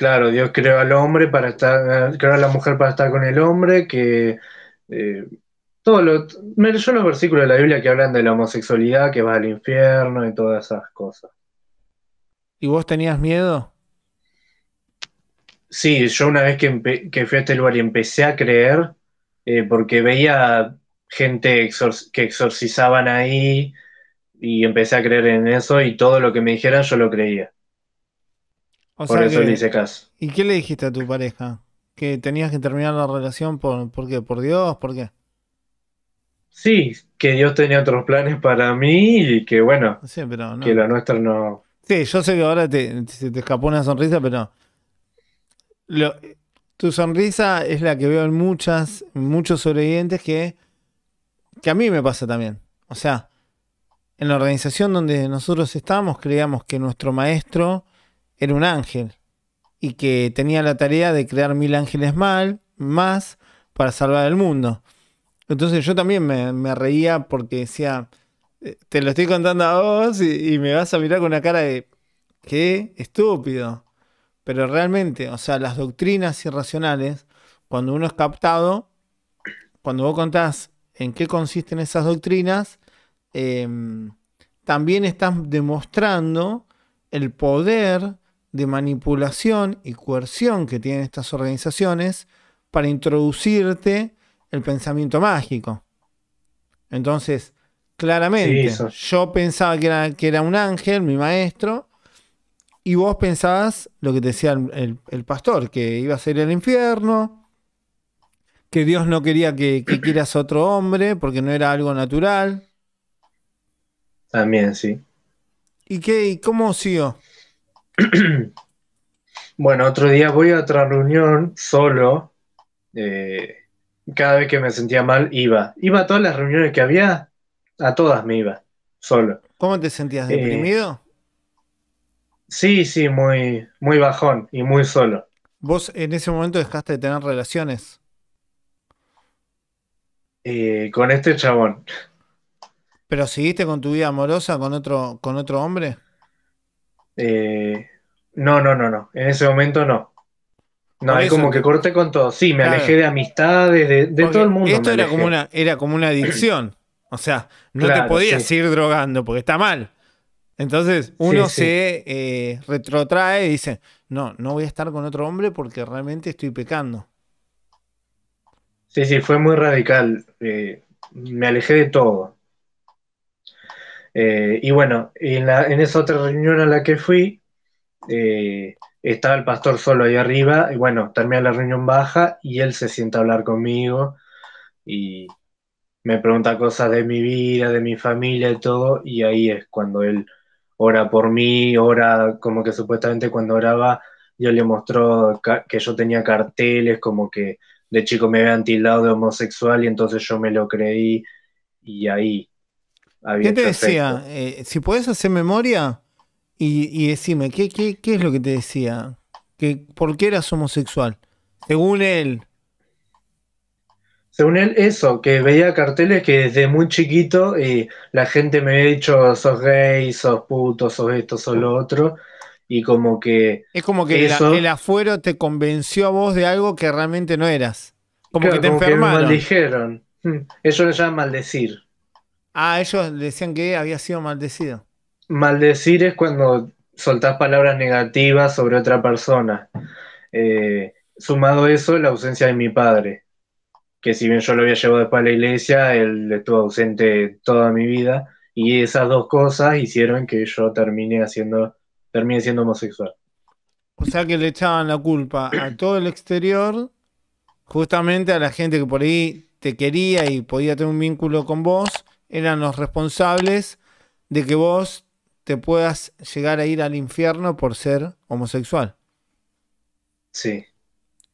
Speaker 2: Claro, Dios creó al hombre para estar, creó a la mujer para estar con el hombre, que eh, todos los, me los versículos de la Biblia que hablan de la homosexualidad, que va al infierno y todas esas cosas.
Speaker 1: ¿Y vos tenías miedo?
Speaker 2: Sí, yo una vez que, fui a este lugar y empecé a creer, eh, porque veía gente que exorcizaban ahí y empecé a creer en eso y todo lo que me dijeran yo lo creía
Speaker 1: por eso le hice caso. ¿Y qué le dijiste a tu pareja? ¿Que tenías que terminar la relación por, por qué? ¿Por Dios? ¿Por qué?
Speaker 2: Sí, que Dios tenía otros planes para mí y que bueno,
Speaker 1: sí, pero no. que la nuestra no... Sí, yo sé que ahora te, te escapó una sonrisa, pero... tu sonrisa es la que veo en muchas, muchos sobrevivientes que, que a mí me pasa también. O sea, en la organización donde nosotros estamos, creíamos que nuestro maestro era un ángel y que tenía la tarea de crear mil ángeles mal, más para salvar el mundo. Entonces yo también me, reía porque decía, eh, te lo estoy contando a vos y, me vas a mirar con una cara de, qué estúpido. Pero realmente, o sea, las doctrinas irracionales, cuando uno es captado, cuando vos contás en qué consisten esas doctrinas, em, también estás demostrando el poder de manipulación y coerción que tienen estas organizaciones para introducirte el pensamiento mágico. Entonces, claramente, yo pensaba que era, que era, un ángel, mi maestro, y vos pensabas lo que te decía el, pastor, que iba a ser el infierno, que Dios no quería que, que quieras otro hombre porque no era algo natural.
Speaker 2: También, sí.
Speaker 1: ¿Y qué? cómo
Speaker 2: siguió? bueno, otro día voy a otra reunión solo. Eh, cada vez que me sentía mal, iba. Iba a todas las reuniones que había, a todas me iba, solo. ¿Cómo te sentías? Eh, ¿Deprimido? sí, sí, muy, muy bajón y muy solo. ¿Vos en ese momento dejaste de tener relaciones? Eh, con este chabón.
Speaker 1: ¿Pero seguiste con tu vida amorosa con otro, con otro hombre?
Speaker 2: Eh, no, no, no, no. En ese momento no. No, es como que corté con todo. Sí, me alejé de amistades, de, todo el mundo. Esto era como, una, era como una adicción.
Speaker 1: O sea, no te podías ir drogando porque está mal. Entonces uno se eh, retrotrae y dice, no, no voy a estar con otro hombre porque realmente estoy pecando.
Speaker 2: Sí, sí, fue muy radical. Eh, me alejé de todo. Eh, y bueno, en, esa otra reunión a la que fui, eh, estaba el pastor solo ahí arriba, y bueno, termina la reunión baja y él se sienta a hablar conmigo y me pregunta cosas de mi vida, de mi familia y todo, y ahí es cuando él ora por mí, ora como que supuestamente cuando oraba, yo le mostró que yo tenía carteles, como que de chico me habían tildado de homosexual y entonces yo me lo creí y ahí ¿Qué te decía?
Speaker 1: Eh, si puedes hacer memoria y, decime, ¿qué, es lo que te decía? ¿Que, ¿Por qué eras homosexual? Según
Speaker 2: él. Según él, eso, que veía carteles que desde muy chiquito la gente me había dicho, sos gay, sos puto, sos esto, sos lo otro y como que... Es como que el, afuero te convenció a vos de algo que realmente no eras. Como que te enfermaron. Que Eso lo llaman maldecir.
Speaker 1: Ah, ellos decían que había sido maldecido.
Speaker 2: Maldecir es cuando soltás palabras negativas sobre otra persona. Eh, sumado a eso, la ausencia de mi padre, que si bien yo lo había llevado después a la iglesia, él estuvo ausente toda mi vida, y esas dos cosas hicieron que yo termine, haciendo, termine siendo homosexual.
Speaker 1: O sea que le echaban la culpa a todo el exterior, justamente a la gente que por ahí te quería y podía tener un vínculo con vos, eran los responsables de que vos te puedas llegar a ir al infierno por ser homosexual. Sí.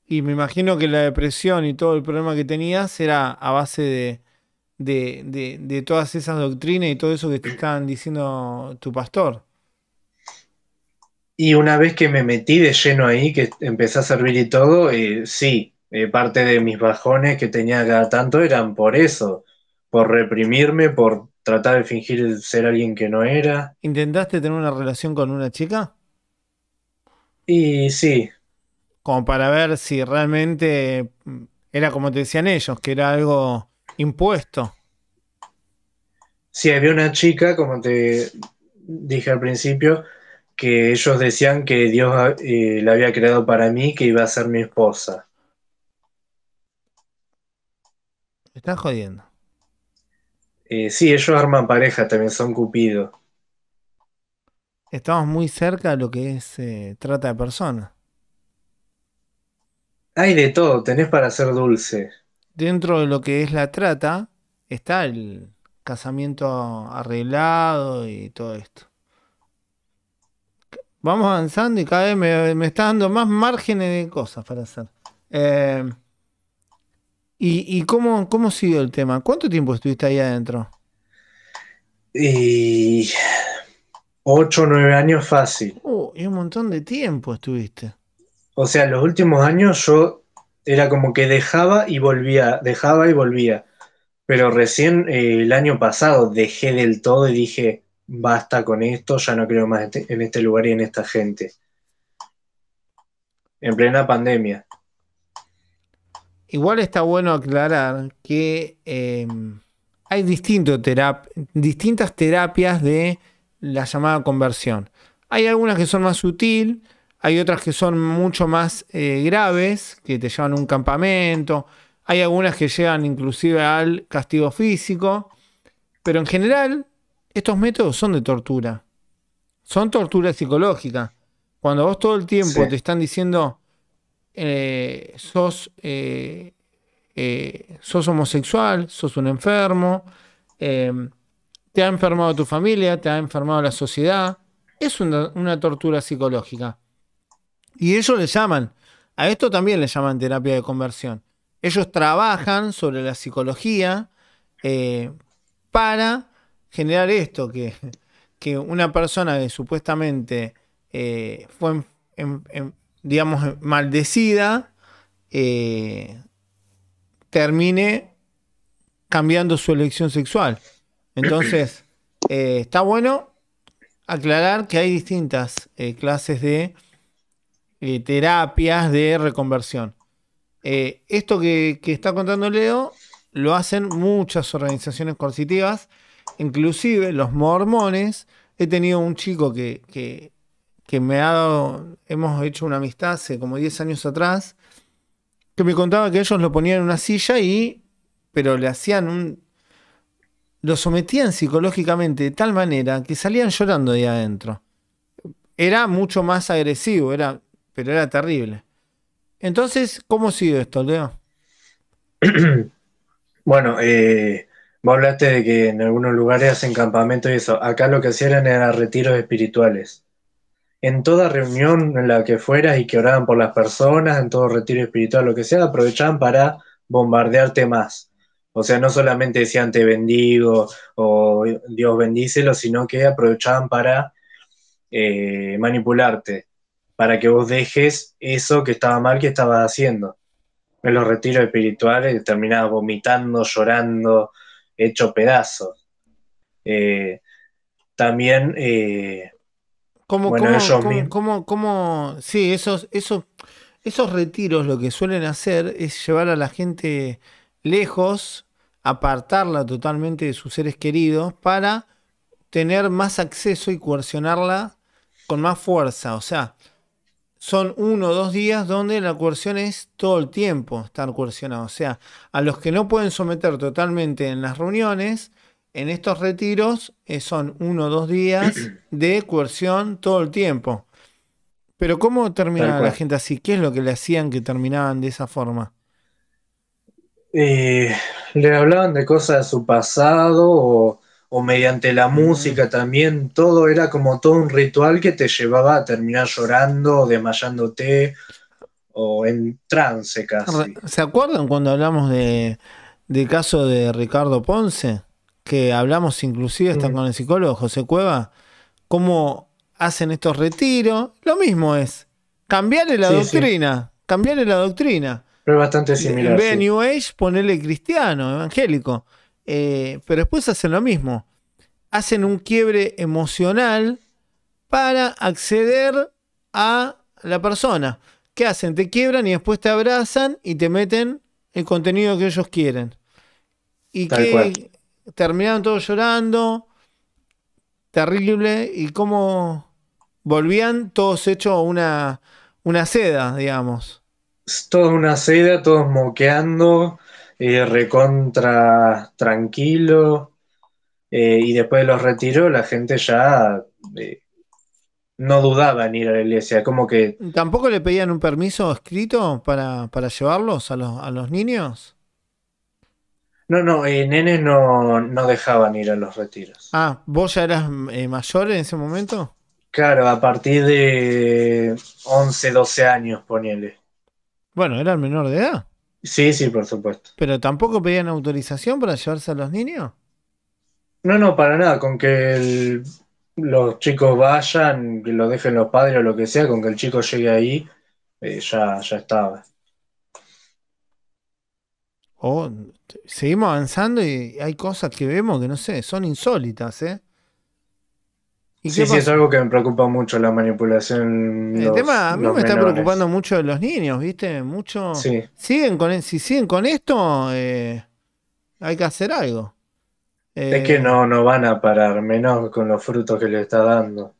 Speaker 1: Y me imagino que la depresión y todo el problema que tenías era a base de, de, de, todas esas doctrinas y todo eso que te estaban diciendo tu pastor.
Speaker 2: Y una vez que me metí de lleno ahí, que empecé a servir y todo, eh, sí, eh, parte de mis bajones que tenía cada tanto eran por eso por reprimirme, por tratar de fingir ser alguien que no era.
Speaker 1: ¿Intentaste tener una relación con una chica? Y sí. Como para ver si realmente mm, era como te decían ellos, que era algo impuesto.
Speaker 2: Sí, había una chica, como te dije al principio, que ellos decían que Dios eh, la había creado para mí, que iba a ser mi esposa.
Speaker 1: estás jodiendo.
Speaker 2: Eh, sí, ellos arman pareja también, son Cupido.
Speaker 1: Estamos muy cerca de lo que es eh, trata de personas.
Speaker 2: Hay de todo, tenés para ser dulce.
Speaker 1: Dentro de lo que es la trata está el casamiento arreglado y todo esto. Vamos avanzando y cada vez me, me está dando más márgenes de cosas para hacer. Eh, ¿Y, y cómo, cómo siguió el tema? ¿Cuánto tiempo estuviste ahí adentro?
Speaker 2: Y 8 o 9 años fácil. Uh, y un montón de tiempo estuviste. O sea, los últimos años yo era como que dejaba y volvía, dejaba y volvía. Pero recién eh, el año pasado dejé del todo y dije, basta con esto, ya no creo más en este, este lugar y en esta gente. En plena pandemia.
Speaker 1: Igual está bueno aclarar que em, hay distintas terapias de la llamada conversión. Hay algunas que son más sutil, hay otras que son mucho más eh, graves, que te llevan a un campamento, hay algunas que llegan inclusive al castigo físico, pero en general estos métodos son de tortura, son tortura psicológica. Cuando vos todo el tiempo te están diciendo, eh, sos, eh, eh, sos homosexual, sos un enfermo, em, te ha enfermado tu familia, te ha enfermado la sociedad. Es una, tortura psicológica. Y ellos le llaman, a esto también le llaman terapia de conversión. Ellos trabajan sobre la psicología para generar esto, que, que una persona que supuestamente fue en, en digamos, maldecida, eh, termine cambiando su elección sexual. Entonces, eh, está bueno aclarar que hay distintas eh, clases de terapias de reconversión. esto que, está contando Leo lo hacen muchas organizaciones coercitivas, inclusive los mormones. He tenido un chico que que me ha dado, hemos hecho una amistad hace como 10 años atrás, que me contaba que ellos lo ponían en una silla y, pero le hacían un, lo sometían psicológicamente de tal manera que salían llorando de adentro. Era mucho más agresivo, era, pero era terrible. Entonces, ¿cómo ha sido
Speaker 2: esto, Leo? Bueno, eh, vos hablaste de que en algunos lugares hacen campamentos y eso. Acá lo que hacían eran retiros espirituales en toda reunión en la que fueras y que oraban por las personas, en todo retiro espiritual, lo que sea, aprovechaban para bombardearte más. O sea, no solamente decían te bendigo o Dios bendícelo, sino que aprovechaban para eh, manipularte, para que vos dejes eso que estaba mal que estabas haciendo. En los retiros espirituales terminabas vomitando, llorando, hecho pedazos. Eh, también eh, como,
Speaker 1: sí, esos, esos retiros lo que suelen hacer es llevar a la gente lejos, apartarla totalmente de sus seres queridos para tener más acceso y coercionarla con más fuerza. O sea, son uno o dos días donde la coerción es todo el tiempo estar coercionado. O sea, a los que no pueden someter totalmente en las reuniones, en estos retiros eh, son uno o dos días de coerción todo el tiempo. Pero ¿cómo terminaba la gente así? ¿Qué es lo que le hacían que terminaban de esa forma?
Speaker 2: Eh, le hablaban de cosas de su pasado o, mediante la mm. música también. Todo era como todo un ritual que te llevaba a terminar llorando, o desmayándote o en trance casi.
Speaker 1: ¿Se acuerdan cuando hablamos de, del caso de Ricardo Ponce? que hablamos inclusive están mm. con el psicólogo José Cueva, cómo hacen estos retiros. Lo mismo es cambiarle la doctrina, cambiarle la doctrina.
Speaker 2: Pero es bastante similar.
Speaker 1: Ve ponerle cristiano, evangélico. Eh, pero después hacen lo mismo. Hacen un quiebre emocional para acceder a la persona. ¿Qué hacen? Te quiebran y después te abrazan y te meten el contenido que ellos quieren. ¿Y qué, terminaron todos llorando, terrible, y cómo volvían
Speaker 2: todos hechos una, seda, digamos. todo una seda, todos moqueando, eh, recontra tranquilo, eh, y después de los retiros la gente ya eh, no dudaba en ir a la iglesia, como que...
Speaker 1: ¿Tampoco le pedían un permiso escrito para, para llevarlos a los, a los niños?
Speaker 2: No, no, eh, nenes no, no, dejaban ir a los retiros.
Speaker 1: Ah, ¿vos ya eras eh, mayor en ese momento?
Speaker 2: Claro, a partir de 11, 12 años, ponele.
Speaker 1: Bueno, era menor de edad?
Speaker 2: Sí, sí, por supuesto.
Speaker 1: ¿Pero tampoco pedían autorización para llevarse a los niños?
Speaker 2: No, no, para nada. Con que los chicos vayan, que lo dejen los padres o lo que sea, con que el chico llegue ahí, eh, ya, ya estaba.
Speaker 1: Oh, seguimos avanzando y hay cosas que vemos que no sé, son insólitas, ¿eh? sí, sí, es
Speaker 2: algo que me preocupa mucho la manipulación. El tema a mí me está preocupando
Speaker 1: mucho los niños, ¿viste? Mucho. Siguen con, si siguen con esto, eh, hay que hacer algo.
Speaker 2: es que eh, no, no van a parar, menos con los frutos que le está dando.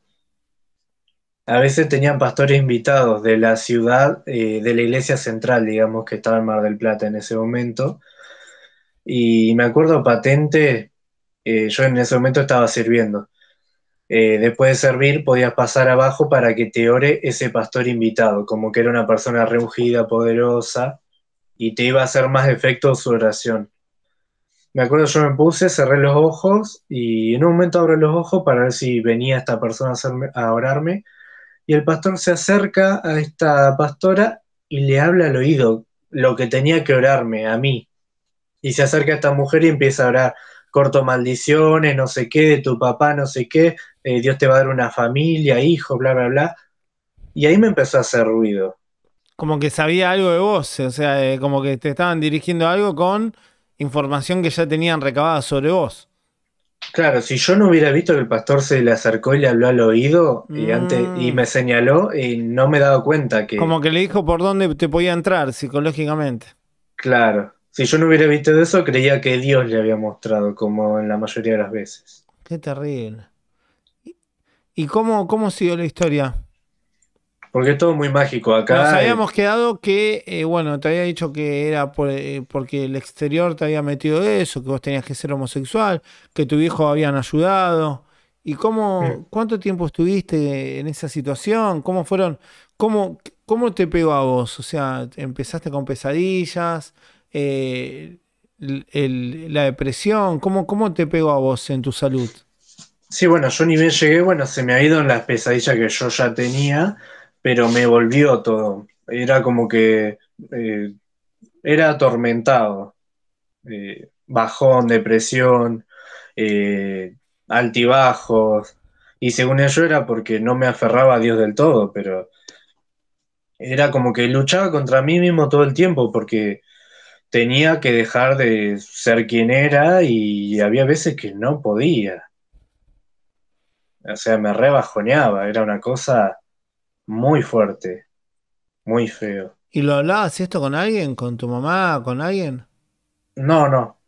Speaker 2: A veces tenían pastores invitados de la ciudad, de la iglesia central, digamos, que estaba en Mar del Plata en ese momento, y me acuerdo patente, eh, yo en ese momento estaba sirviendo. Eh, después de servir podías pasar abajo para que te ore ese pastor invitado, como que era una persona reungida, poderosa, y te iba a hacer más efecto su oración. Me acuerdo yo me puse, cerré los ojos y en un momento abro los ojos para ver si venía esta persona a orarme. Y el pastor se acerca a esta pastora y le habla al oído lo que tenía que orarme a mí y se acerca a esta mujer y empieza a hablar corto maldiciones, no sé qué, de tu papá, no sé qué, eh, Dios te va a dar una familia, hijo, bla, bla, bla. Y ahí me empezó a hacer ruido.
Speaker 1: Como que sabía algo de vos, o sea, eh, como que te estaban dirigiendo algo con información que ya tenían recabada sobre vos.
Speaker 2: Claro, si yo no hubiera visto que el pastor se le acercó y le habló al oído y, antes, y mm. me señaló, y no me he dado cuenta que... Como que le dijo por dónde te podía entrar psicológicamente. Claro. Si yo no hubiera visto eso, creía que Dios le había mostrado, como en la mayoría de las veces.
Speaker 1: Qué terrible. ¿Y cómo, cómo siguió la historia?
Speaker 2: Porque es todo muy mágico acá. Nos habíamos
Speaker 1: quedado que, eh, bueno, te había dicho que era eh, porque el exterior te había metido eso, que vos tenías que ser homosexual, que tu viejo habían ayudado. ¿Y cómo, mm. cuánto tiempo estuviste en esa situación? ¿Cómo fueron? ¿Cómo, ¿Cómo te pegó a vos? O sea, ¿empezaste con pesadillas? Eh, la depresión? ¿Cómo, te pegó a
Speaker 2: vos en tu salud? Sí, bueno, yo ni bien llegué, bueno, se me ha ido en las pesadillas que yo ya tenía, pero me volvió todo. Era como que eh, era atormentado. Eh, bajón, depresión, altibajos. Y según ello era porque no me aferraba a Dios del todo, pero era como que luchaba contra mí mismo todo el tiempo, porque tenía que dejar de ser quien era y había veces que no podía. O sea, me rebajoneaba, era una cosa muy fuerte, muy feo.
Speaker 1: ¿Y lo hablabas esto con alguien? ¿Con tu mamá? ¿Con alguien? No, no.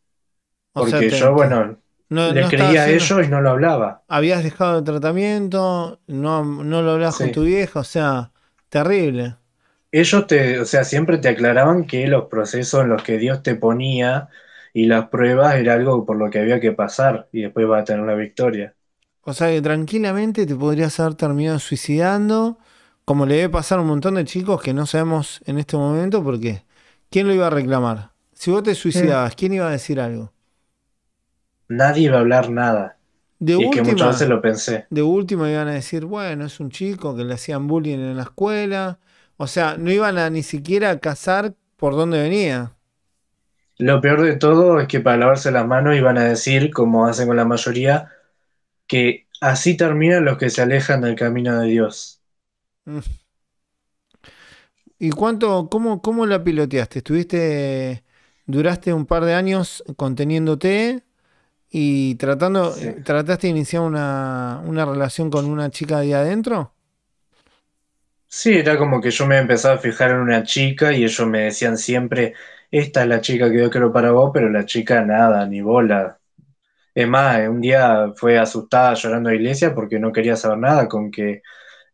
Speaker 2: Porque yo, bueno, no, le creía a ellos y no lo hablaba.
Speaker 1: Habías dejado el tratamiento, no, no lo hablabas con tu vieja, o sea, terrible
Speaker 2: ellos te, o sea, siempre te aclaraban que los procesos en los que Dios te ponía y las pruebas era algo por lo que había que pasar y después va a tener la victoria.
Speaker 1: O sea que tranquilamente te podrías haber terminado suicidando, como le debe pasar a un montón de chicos que no sabemos en este momento porque ¿quién lo iba a reclamar? Si vos te suicidabas, ¿quién iba a decir algo?
Speaker 2: Nadie iba a hablar nada. De última, lo pensé.
Speaker 1: De última iban a decir, bueno, es un chico que le hacían bullying en la escuela, o sea, no iban a ni siquiera a cazar por dónde
Speaker 2: venía. Lo peor de todo es que para lavarse las manos iban a decir, como hacen con la mayoría, que así terminan los que se alejan del camino de Dios. Mm. ¿Y cuánto, cómo, cómo la piloteaste?
Speaker 1: ¿Estuviste, duraste un par de años conteniéndote y tratando, trataste de iniciar una, una relación con una chica de adentro?
Speaker 2: Sí, era como que yo me empezaba a fijar en una chica y ellos me decían siempre, esta es la chica que yo quiero para vos, pero la chica nada, ni bola. Es más, un día fue asustada llorando a iglesia porque no quería saber nada con que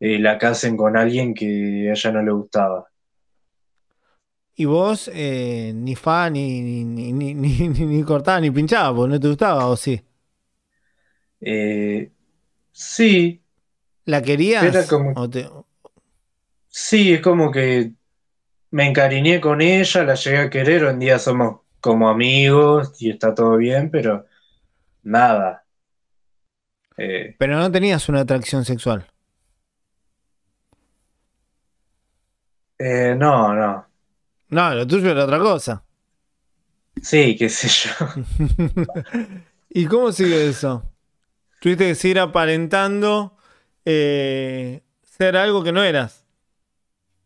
Speaker 2: eh, la casen con alguien que a ella no le gustaba. Y vos
Speaker 1: eh, ni fa, ni, ni, ni, ni, cortaba, ni pinchaba, porque no te gustaba, ¿o sí?
Speaker 2: Eh, sí. ¿La querías? como... Sí, es como que me encariñé con ella, la llegué a querer, hoy en día somos como amigos y está todo bien, pero nada. Eh,
Speaker 1: pero no tenías una atracción sexual.
Speaker 2: Eh, no, no. No, lo tuyo era otra cosa. Sí, qué sé yo.
Speaker 1: ¿Y cómo sigue eso? Tuviste que seguir aparentando eh, ser
Speaker 2: algo que no eras.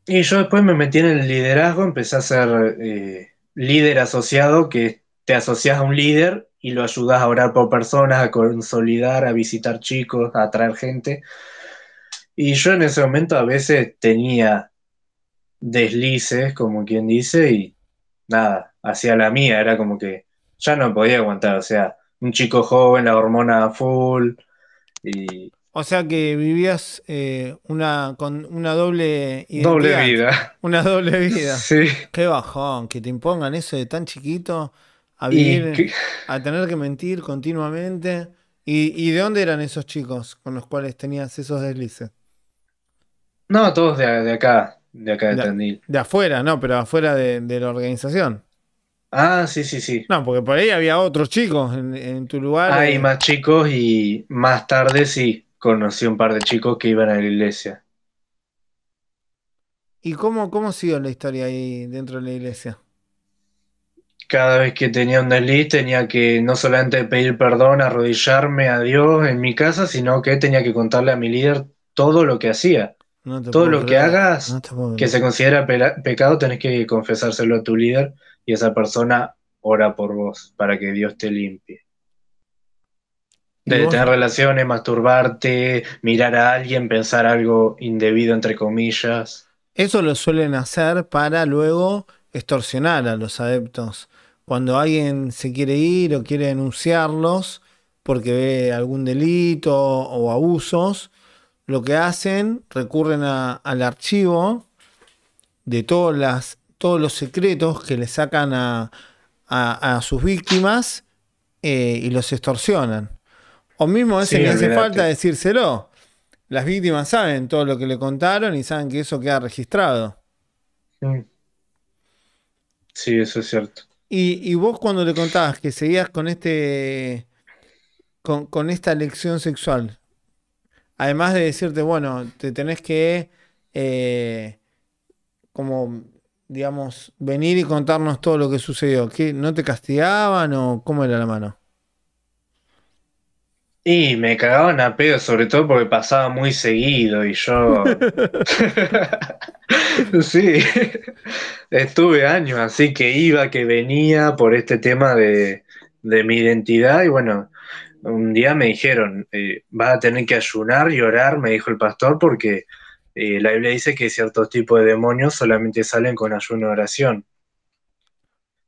Speaker 2: Y yo después me metí en el liderazgo, empecé a ser eh, líder asociado, que te asocias a un líder y lo ayudas a orar por personas, a consolidar, a visitar chicos, a atraer gente. Y yo en ese momento a veces tenía deslices, como quien dice, y nada, hacía la mía, era como que ya no podía aguantar, o sea, un chico joven, la hormona full, y
Speaker 1: o sea que vivías eh, una, con una doble Doble vida. Una doble vida. Sí. Qué bajón, que te impongan eso de tan chiquito a vivir, a tener que mentir continuamente. ¿Y, de dónde eran esos chicos con los cuales tenías esos deslices?
Speaker 2: No, todos de, acá, de acá de,
Speaker 1: De afuera, no, pero afuera de, la organización. Ah, sí, sí, sí. No, porque por ahí había otros chicos en, tu lugar. Hay eh.
Speaker 2: más chicos y más tarde sí, conocí un par de chicos que iban a la iglesia.
Speaker 1: ¿Y cómo, cómo siguió la historia ahí dentro de la iglesia?
Speaker 2: Cada vez que tenía un desliz tenía que no solamente pedir perdón, arrodillarme a Dios en mi casa, sino que tenía que contarle a mi líder todo lo que hacía.
Speaker 1: todo lo que hagas que se
Speaker 2: considera pecado, tenés que confesárselo a tu líder y esa persona ora por vos para que Dios te limpie. De tener relaciones, masturbarte, mirar a alguien, pensar algo indebido, entre comillas.
Speaker 1: Eso lo suelen hacer para luego extorsionar a los adeptos. Cuando alguien se quiere ir o quiere denunciarlos porque ve algún delito o abusos, lo que hacen, recurren al archivo de todas las, todos los secretos que le sacan a, sus víctimas eh, y los extorsionan. O mismo ese que hace falta decírselo. Las víctimas saben todo lo que le contaron y saben que eso queda registrado.
Speaker 2: Sí, eso es cierto.
Speaker 1: Y, vos cuando le contabas que seguías con este con, esta lección sexual, además de decirte, bueno, te tenés que eh, como digamos venir y contarnos todo lo que sucedió, que no te castigaban o cómo era la mano?
Speaker 2: Y me cagaban a pedo, sobre todo porque pasaba muy seguido y yo. sí, estuve años, así que iba, que venía por este tema de, mi identidad y bueno. Un día me dijeron, eh, vas a tener que ayunar y orar, me dijo el pastor, porque eh, la Biblia dice que ciertos tipos de demonios solamente salen con ayuno y oración.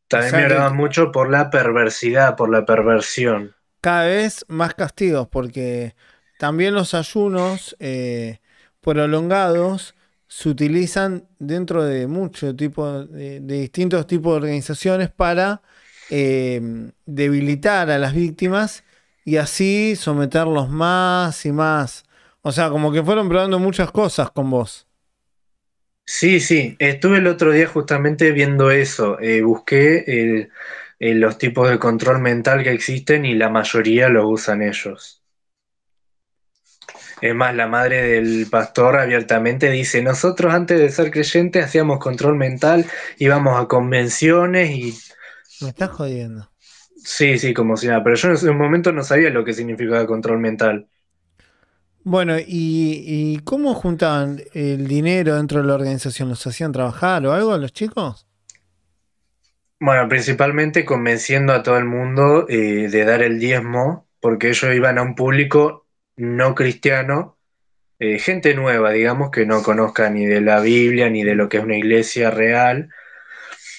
Speaker 2: También me oraban mucho por la perversidad, por la perversión cada vez
Speaker 1: más castigos, porque también los ayunos eh, prolongados se utilizan dentro de muchos tipos, de, distintos tipos de organizaciones para em, debilitar a las víctimas y así someterlos más y más. O sea, como que fueron probando muchas cosas con
Speaker 2: vos. Sí, sí, estuve el otro día justamente viendo eso. Eh, busqué el eh, eh, los tipos de control mental que existen y la mayoría los usan ellos. Es más, la madre del pastor abiertamente dice, nosotros antes de ser creyentes hacíamos control mental, íbamos a convenciones y...
Speaker 1: Me estás jodiendo.
Speaker 2: Sí, sí, como si nada, pero yo en un momento no sabía lo que significaba control mental.
Speaker 1: Bueno, ¿y, y cómo juntaban el dinero dentro de la organización? ¿Los hacían trabajar o algo a los chicos?
Speaker 2: Bueno, principalmente convenciendo a todo el mundo eh, de dar el diezmo, porque ellos iban a un público no cristiano, eh, gente nueva, digamos, que no conozca ni de la Biblia, ni de lo que es una iglesia real.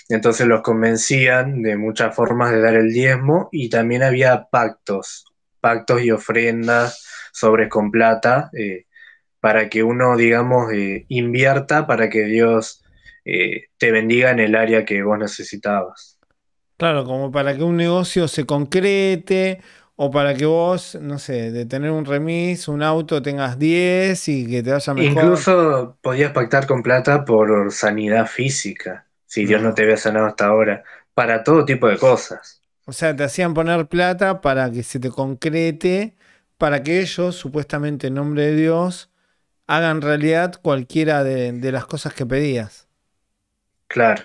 Speaker 2: Entonces los convencían de muchas formas de dar el diezmo y también había pactos, pactos y ofrendas, sobres con plata, eh, para que uno, digamos, invierta, para que Dios eh, te bendiga en el área que vos necesitabas.
Speaker 1: Claro, como para que un negocio se concrete o para que vos, no sé, de tener un remis, un auto tengas 10 y que te vaya mejor.
Speaker 2: Incluso podías pactar con plata por sanidad física, si Dios no mm. te había sanado hasta ahora, para todo tipo de cosas.
Speaker 1: O sea, te hacían poner plata para que se te concrete, para que ellos, supuestamente en nombre de Dios, hagan realidad cualquiera de las cosas que pedías. Claro.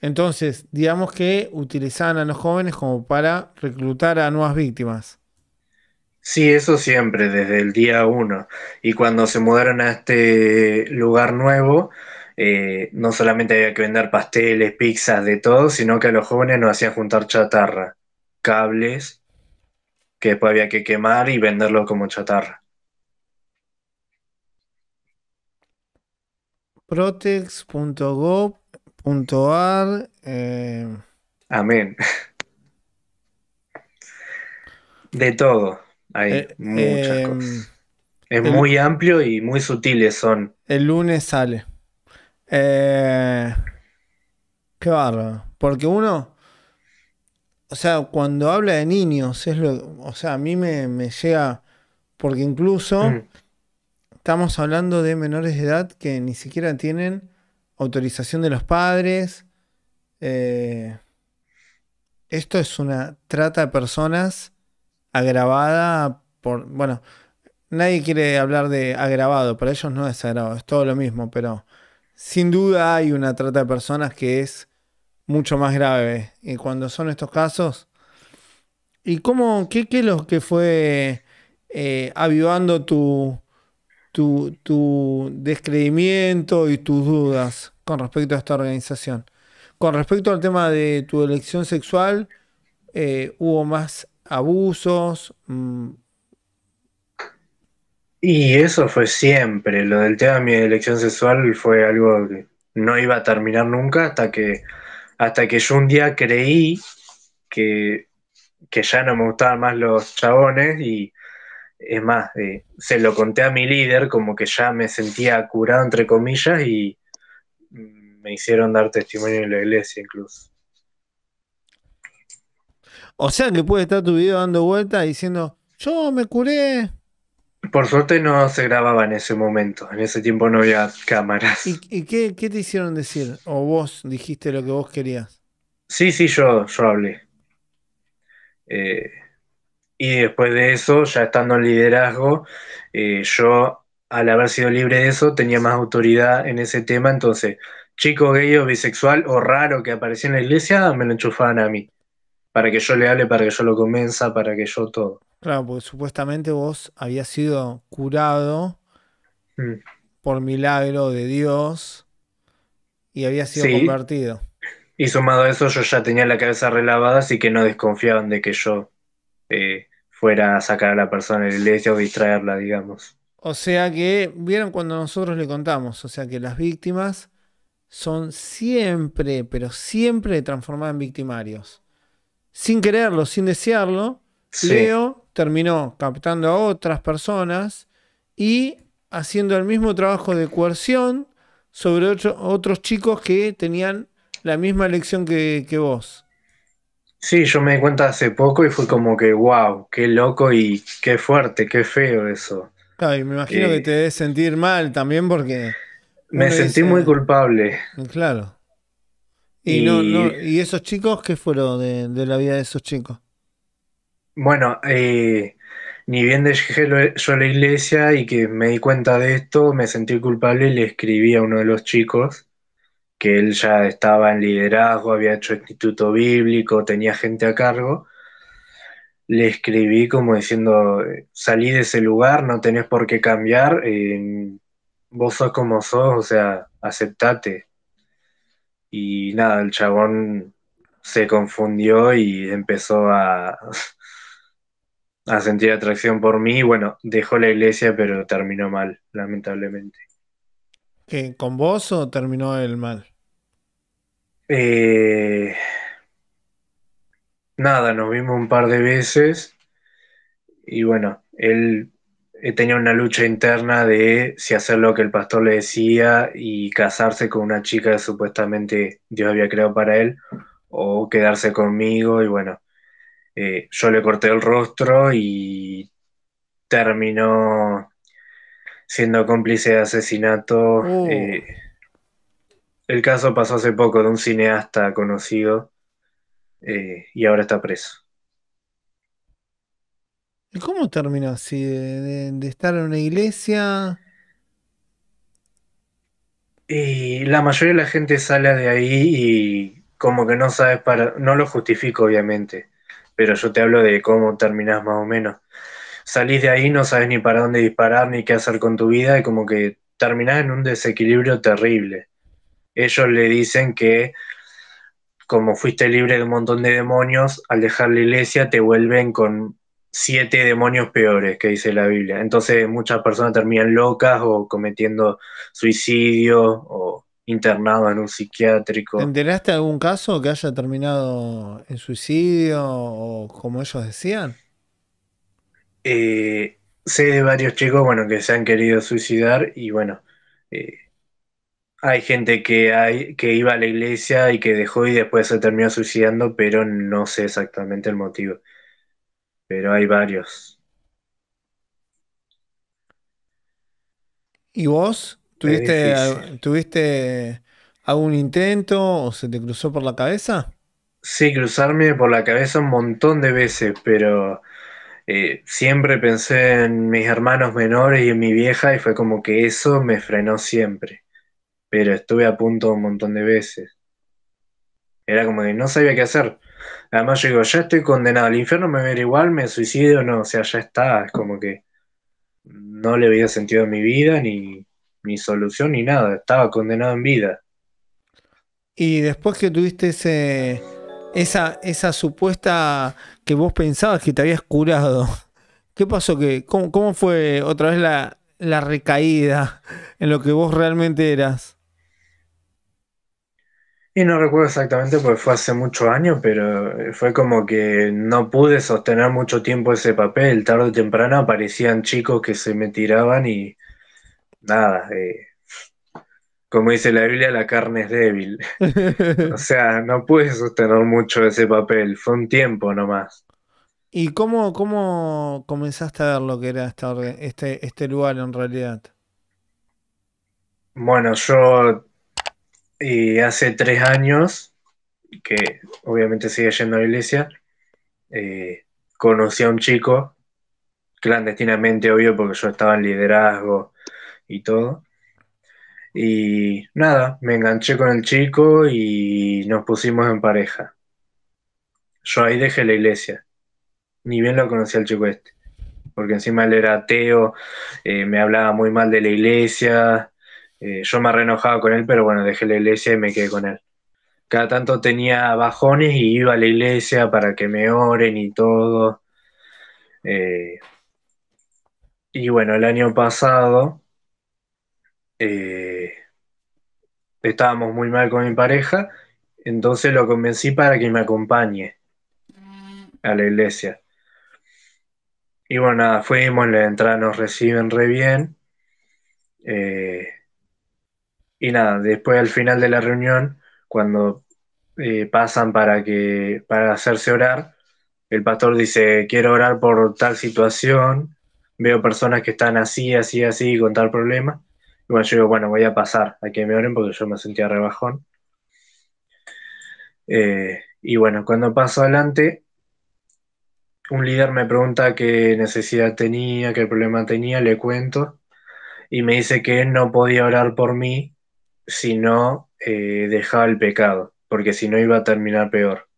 Speaker 1: Entonces, digamos que utilizaban a los jóvenes como para reclutar a nuevas víctimas.
Speaker 2: Sí, eso siempre, desde el día uno. Y cuando se mudaron a este lugar nuevo, eh, no solamente había que vender pasteles, pizzas, de todo, sino que a los jóvenes nos hacían juntar chatarra, cables, que después había que quemar y venderlo como chatarra.
Speaker 1: protex.gov.ar. Eh,
Speaker 2: Amén. De todo. Hay eh, muchas em, cosas. Es muy amplio y muy sutiles son.
Speaker 1: El lunes sale. Eh, qué bárbaro. Porque uno. O sea, cuando habla de niños, O sea, a mí me, llega. Porque incluso. Mm. Estamos hablando de menores de edad que ni siquiera tienen autorización de los padres. Eh, esto es una trata de personas agravada por, bueno, nadie quiere hablar de agravado, para ellos no es agravado, es todo lo mismo, pero sin duda hay una trata de personas que es mucho más grave. Y cuando son estos casos, ¿y cómo, qué, qué que fue eh, avivando tu, tu, descreimiento y tus dudas con respecto a esta organización. Con respecto al tema de tu elección sexual, eh, hubo más abusos.
Speaker 2: Mm. Y eso fue siempre. Lo del tema de mi elección sexual fue algo que no iba a terminar nunca hasta que, hasta que yo un día creí que, que ya no me gustaban más los chabones y es más, eh, se lo conté a mi líder, como que ya me sentía curado, entre comillas, y me hicieron dar testimonio en la iglesia incluso. O sea que puede estar tu video dando vueltas diciendo,
Speaker 1: yo me curé.
Speaker 2: Por suerte no se grababa en ese momento, en ese tiempo no había cámaras.
Speaker 1: ¿Y, qué, te hicieron decir? ¿O vos dijiste lo que vos querías?
Speaker 2: Sí, sí, yo, yo hablé. Eh, y después de eso, ya estando en liderazgo, eh, yo al haber sido libre de eso tenía más autoridad en ese tema, entonces chico gay o bisexual o raro que aparecía en la iglesia, me lo enchufaban a mí, para que yo le hable, para que yo lo convenza, para que yo todo.
Speaker 1: Claro, porque supuestamente vos habías sido curado mm. por milagro de Dios y habías sido convertido.
Speaker 2: Y sumado a eso, yo ya tenía la cabeza relavada, así que no desconfiaban de que yo este, fuera a sacar a la persona de la iglesia o distraerla, digamos.
Speaker 1: O sea que, vieron cuando nosotros le contamos, o sea que las víctimas son siempre, pero siempre transformadas en victimarios. Sin quererlo, sin desearlo, Leo terminó captando a otras personas y haciendo el mismo trabajo de coerción sobre otros chicos que tenían la misma elección que vos.
Speaker 2: Sí, yo me di cuenta hace poco y fue como que, wow, qué loco y qué fuerte, qué feo eso.
Speaker 1: Claro, me imagino eh, que te debes sentir mal también porque... Me sentí muy
Speaker 2: culpable. Claro. Y, no, ¿Y esos chicos qué fueron de, de la vida de esos chicos? Bueno, eh, ni bien dejé yo a la iglesia y que me di cuenta de esto, me sentí culpable y le escribí a uno de los chicos que él ya estaba en liderazgo, había hecho instituto bíblico, tenía gente a cargo, le escribí como diciendo, salí de ese lugar, no tenés por qué cambiar, eh, vos sos como sos, o sea, aceptate. Y nada, el chabón se confundió y empezó a, a sentir atracción por mí. bueno, dejó la iglesia, pero terminó mal, lamentablemente.
Speaker 1: ¿Con vos o terminó el mal?
Speaker 2: Eh, nada, nos vimos un par de veces y bueno, él eh, tenía una lucha interna de si hacer lo que el pastor le decía y casarse con una chica que supuestamente Dios había creado para él o quedarse conmigo y bueno, eh, yo le corté el rostro y terminó siendo cómplice de asesinato. Uh. El caso pasó hace poco de un cineasta conocido eh, y ahora está preso.
Speaker 1: ¿Y cómo terminó De, estar en una iglesia.
Speaker 2: Y la mayoría de la gente sale de ahí y como que no sabes para. No lo justifico, obviamente, pero yo te hablo de cómo terminás más o menos. Salís de ahí, no sabes ni para dónde disparar ni qué hacer con tu vida y como que terminás en un desequilibrio terrible ellos le dicen que como fuiste libre de un montón de demonios, al dejar la iglesia te vuelven con siete demonios peores, que dice la Biblia. Entonces muchas personas terminan locas o cometiendo suicidio o internado en un psiquiátrico.
Speaker 1: ¿Te algún caso que haya terminado en suicidio o como ellos decían?
Speaker 2: Eh, sé de varios chicos, bueno, que se han querido suicidar y bueno, eh, hay gente que, hay, que iba a la iglesia y que dejó y después se terminó suicidando, pero no sé exactamente el motivo. Pero hay varios.
Speaker 1: ¿Y vos?
Speaker 2: ¿Tuviste, algún intento o se te cruzó por la cabeza? Sí, cruzarme por la cabeza un montón de veces, pero eh, siempre pensé en mis hermanos menores y en mi vieja y fue como que eso me frenó siempre pero estuve a punto un montón de veces. Era como que no sabía qué hacer. Además yo digo, ya estoy condenado al infierno, me veré igual, me suicido, no, o sea, ya está, es como que no le había sentido a mi vida, ni, solución, ni nada, estaba condenado en vida.
Speaker 1: Y después que tuviste ese, esa, esa supuesta que vos pensabas que te habías curado, ¿qué pasó? cómo, fue otra vez la recaída en lo que vos realmente eras?
Speaker 2: Y no recuerdo exactamente porque fue hace muchos años, pero eh, fue como que no pude sostener mucho tiempo ese papel. Tarde o temprano aparecían chicos que se me tiraban y nada. Eh, como dice la Biblia, la carne es débil. o sea, no pude sostener mucho ese papel. Fue un tiempo nomás.
Speaker 1: ¿Y cómo, cómo comenzaste a ver lo que era este, este lugar en realidad?
Speaker 2: Bueno, yo y hace tres años, que obviamente sigue yendo a la iglesia, eh, conocí a un chico, clandestinamente obvio, porque yo estaba en liderazgo y todo. Y nada, me enganché con el chico y nos pusimos en pareja. Yo ahí dejé la iglesia. Ni bien lo conocí al chico este. Porque encima él era ateo, eh, me hablaba muy mal de la iglesia, eh, yo me reenojaba con él, pero bueno, dejé la iglesia y me quedé con él. Cada tanto tenía bajones y iba a la iglesia para que me oren y todo. Eh, y bueno, el año pasado eh, estábamos muy mal con mi pareja, entonces lo convencí para que me acompañe a la iglesia. Y bueno, nada, fuimos, la entrada nos reciben re bien. Eh, y nada, después al final de la reunión, cuando eh, pasan para, que, para hacerse orar, el pastor dice, quiero orar por tal situación, veo personas que están así, así, así, con tal problema. Y bueno, yo digo, bueno, voy a pasar a que me oren porque yo me sentía rebajón. Eh, y bueno, cuando paso adelante, un líder me pregunta qué necesidad tenía, qué problema tenía, le cuento, y me dice que él no podía orar por mí si no eh, dejaba el pecado, porque si no iba a terminar peor.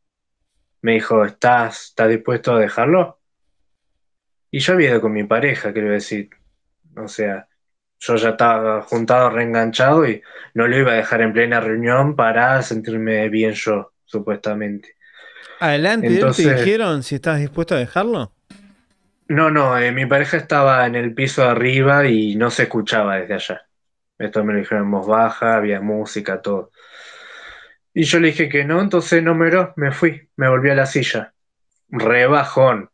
Speaker 2: Me dijo, ¿estás, estás dispuesto a dejarlo? Y yo había ido con mi pareja, quiero decir. O sea, yo ya estaba juntado, reenganchado y no lo iba a dejar en plena reunión para sentirme bien yo, supuestamente. Adelante, Entonces, ¿te dijeron si estás dispuesto a dejarlo? No, no, eh, mi pareja estaba en el piso de arriba y no se escuchaba desde allá. Esto me lo dijeron en voz baja, había música, todo. Y yo le dije que no, entonces no me me fui, me volví a la silla. Rebajón.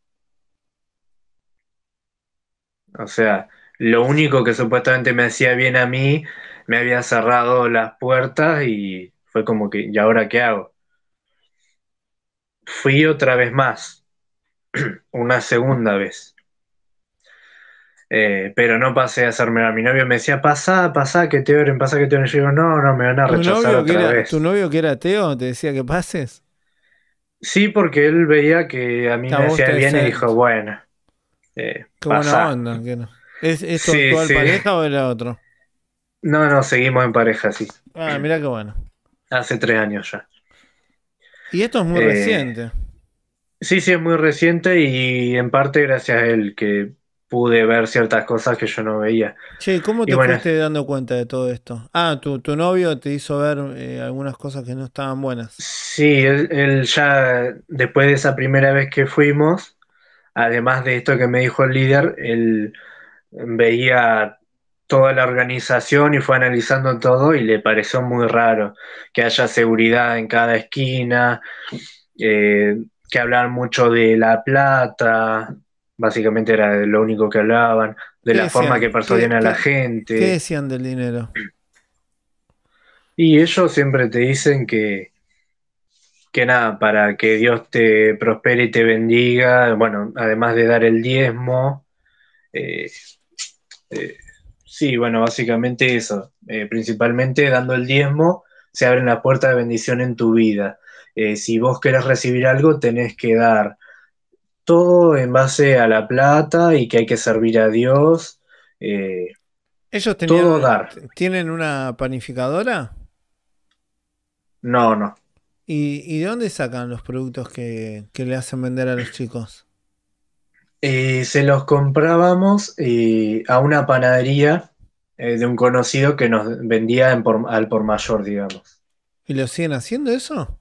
Speaker 2: O sea, lo único que supuestamente me hacía bien a mí, me había cerrado las puertas y fue como que, ¿y ahora qué hago? Fui otra vez más, una segunda vez. Eh, pero no pasé a hacerme a mi novio. Me decía, pasa, pasa que te oren, pasa que te oren. Yo digo, no, no, me van a rechazar otra vez. ¿Tu novio que era teo te decía que pases? Sí, porque él veía que a mí me decía bien y dijo, bueno. Eh, no.
Speaker 1: ¿Es, pareja
Speaker 2: o era otro? No, no, seguimos en pareja, sí.
Speaker 1: Ah, mirá qué bueno.
Speaker 2: Hace tres años ya. Y esto es muy eh, reciente. Sí, sí, es muy reciente y en parte gracias a él, que pude ver ciertas cosas que yo no veía. Che, ¿cómo te fuiste
Speaker 1: dando cuenta de
Speaker 2: todo esto?
Speaker 1: Ah, tu, novio te hizo ver eh, algunas cosas que no estaban buenas.
Speaker 2: Sí, él, ya después de esa primera vez que fuimos, además de esto que me dijo el líder, él veía toda la organización y fue analizando todo y le pareció muy raro que haya seguridad en cada esquina, eh, que hablar mucho de la plata, Básicamente era lo único que hablaban, de la forma que persuadían a la gente. ¿Qué
Speaker 1: decían del dinero?
Speaker 2: Y ellos siempre te dicen que, que nada, para que Dios te prospere y te bendiga, bueno, además de dar el diezmo, eh, eh, sí, bueno, básicamente eso, eh, principalmente dando el diezmo se abren la puerta de bendición en tu vida. si vos querés recibir algo, tenés que dar todo en base a la plata y que hay que servir a Dios. Eh, ¿Ellos tenían, todo dar.
Speaker 1: tienen una panificadora? No, no. ¿Y, de dónde
Speaker 2: sacan los productos que, le hacen
Speaker 1: vender a los chicos?
Speaker 2: Eh, se los comprábamos eh, a una panadería de un conocido que nos vendía al por mayor, digamos.
Speaker 1: ¿Y lo siguen haciendo eso?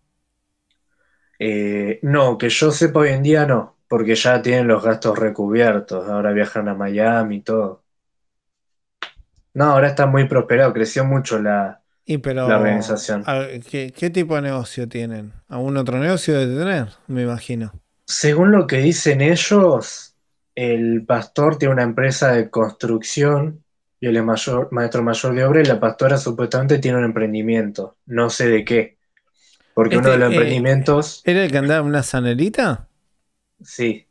Speaker 2: no, que yo sepa hoy en día no porque ya tienen los gastos recubiertos, ahora viajan a Miami y todo. No, ahora está muy prosperado, creció mucho la,
Speaker 1: la organización. ¿qué, tipo de negocio tienen? ¿Algún otro negocio de tener? Me imagino.
Speaker 2: Según lo que dicen ellos, el pastor tiene una empresa de construcción y el maestro mayor de obra y la pastora supuestamente tiene un emprendimiento, no sé de qué. Porque uno este, de los eh,
Speaker 1: emprendimientos... ¿Era el que andaba en una sanelita? Sí.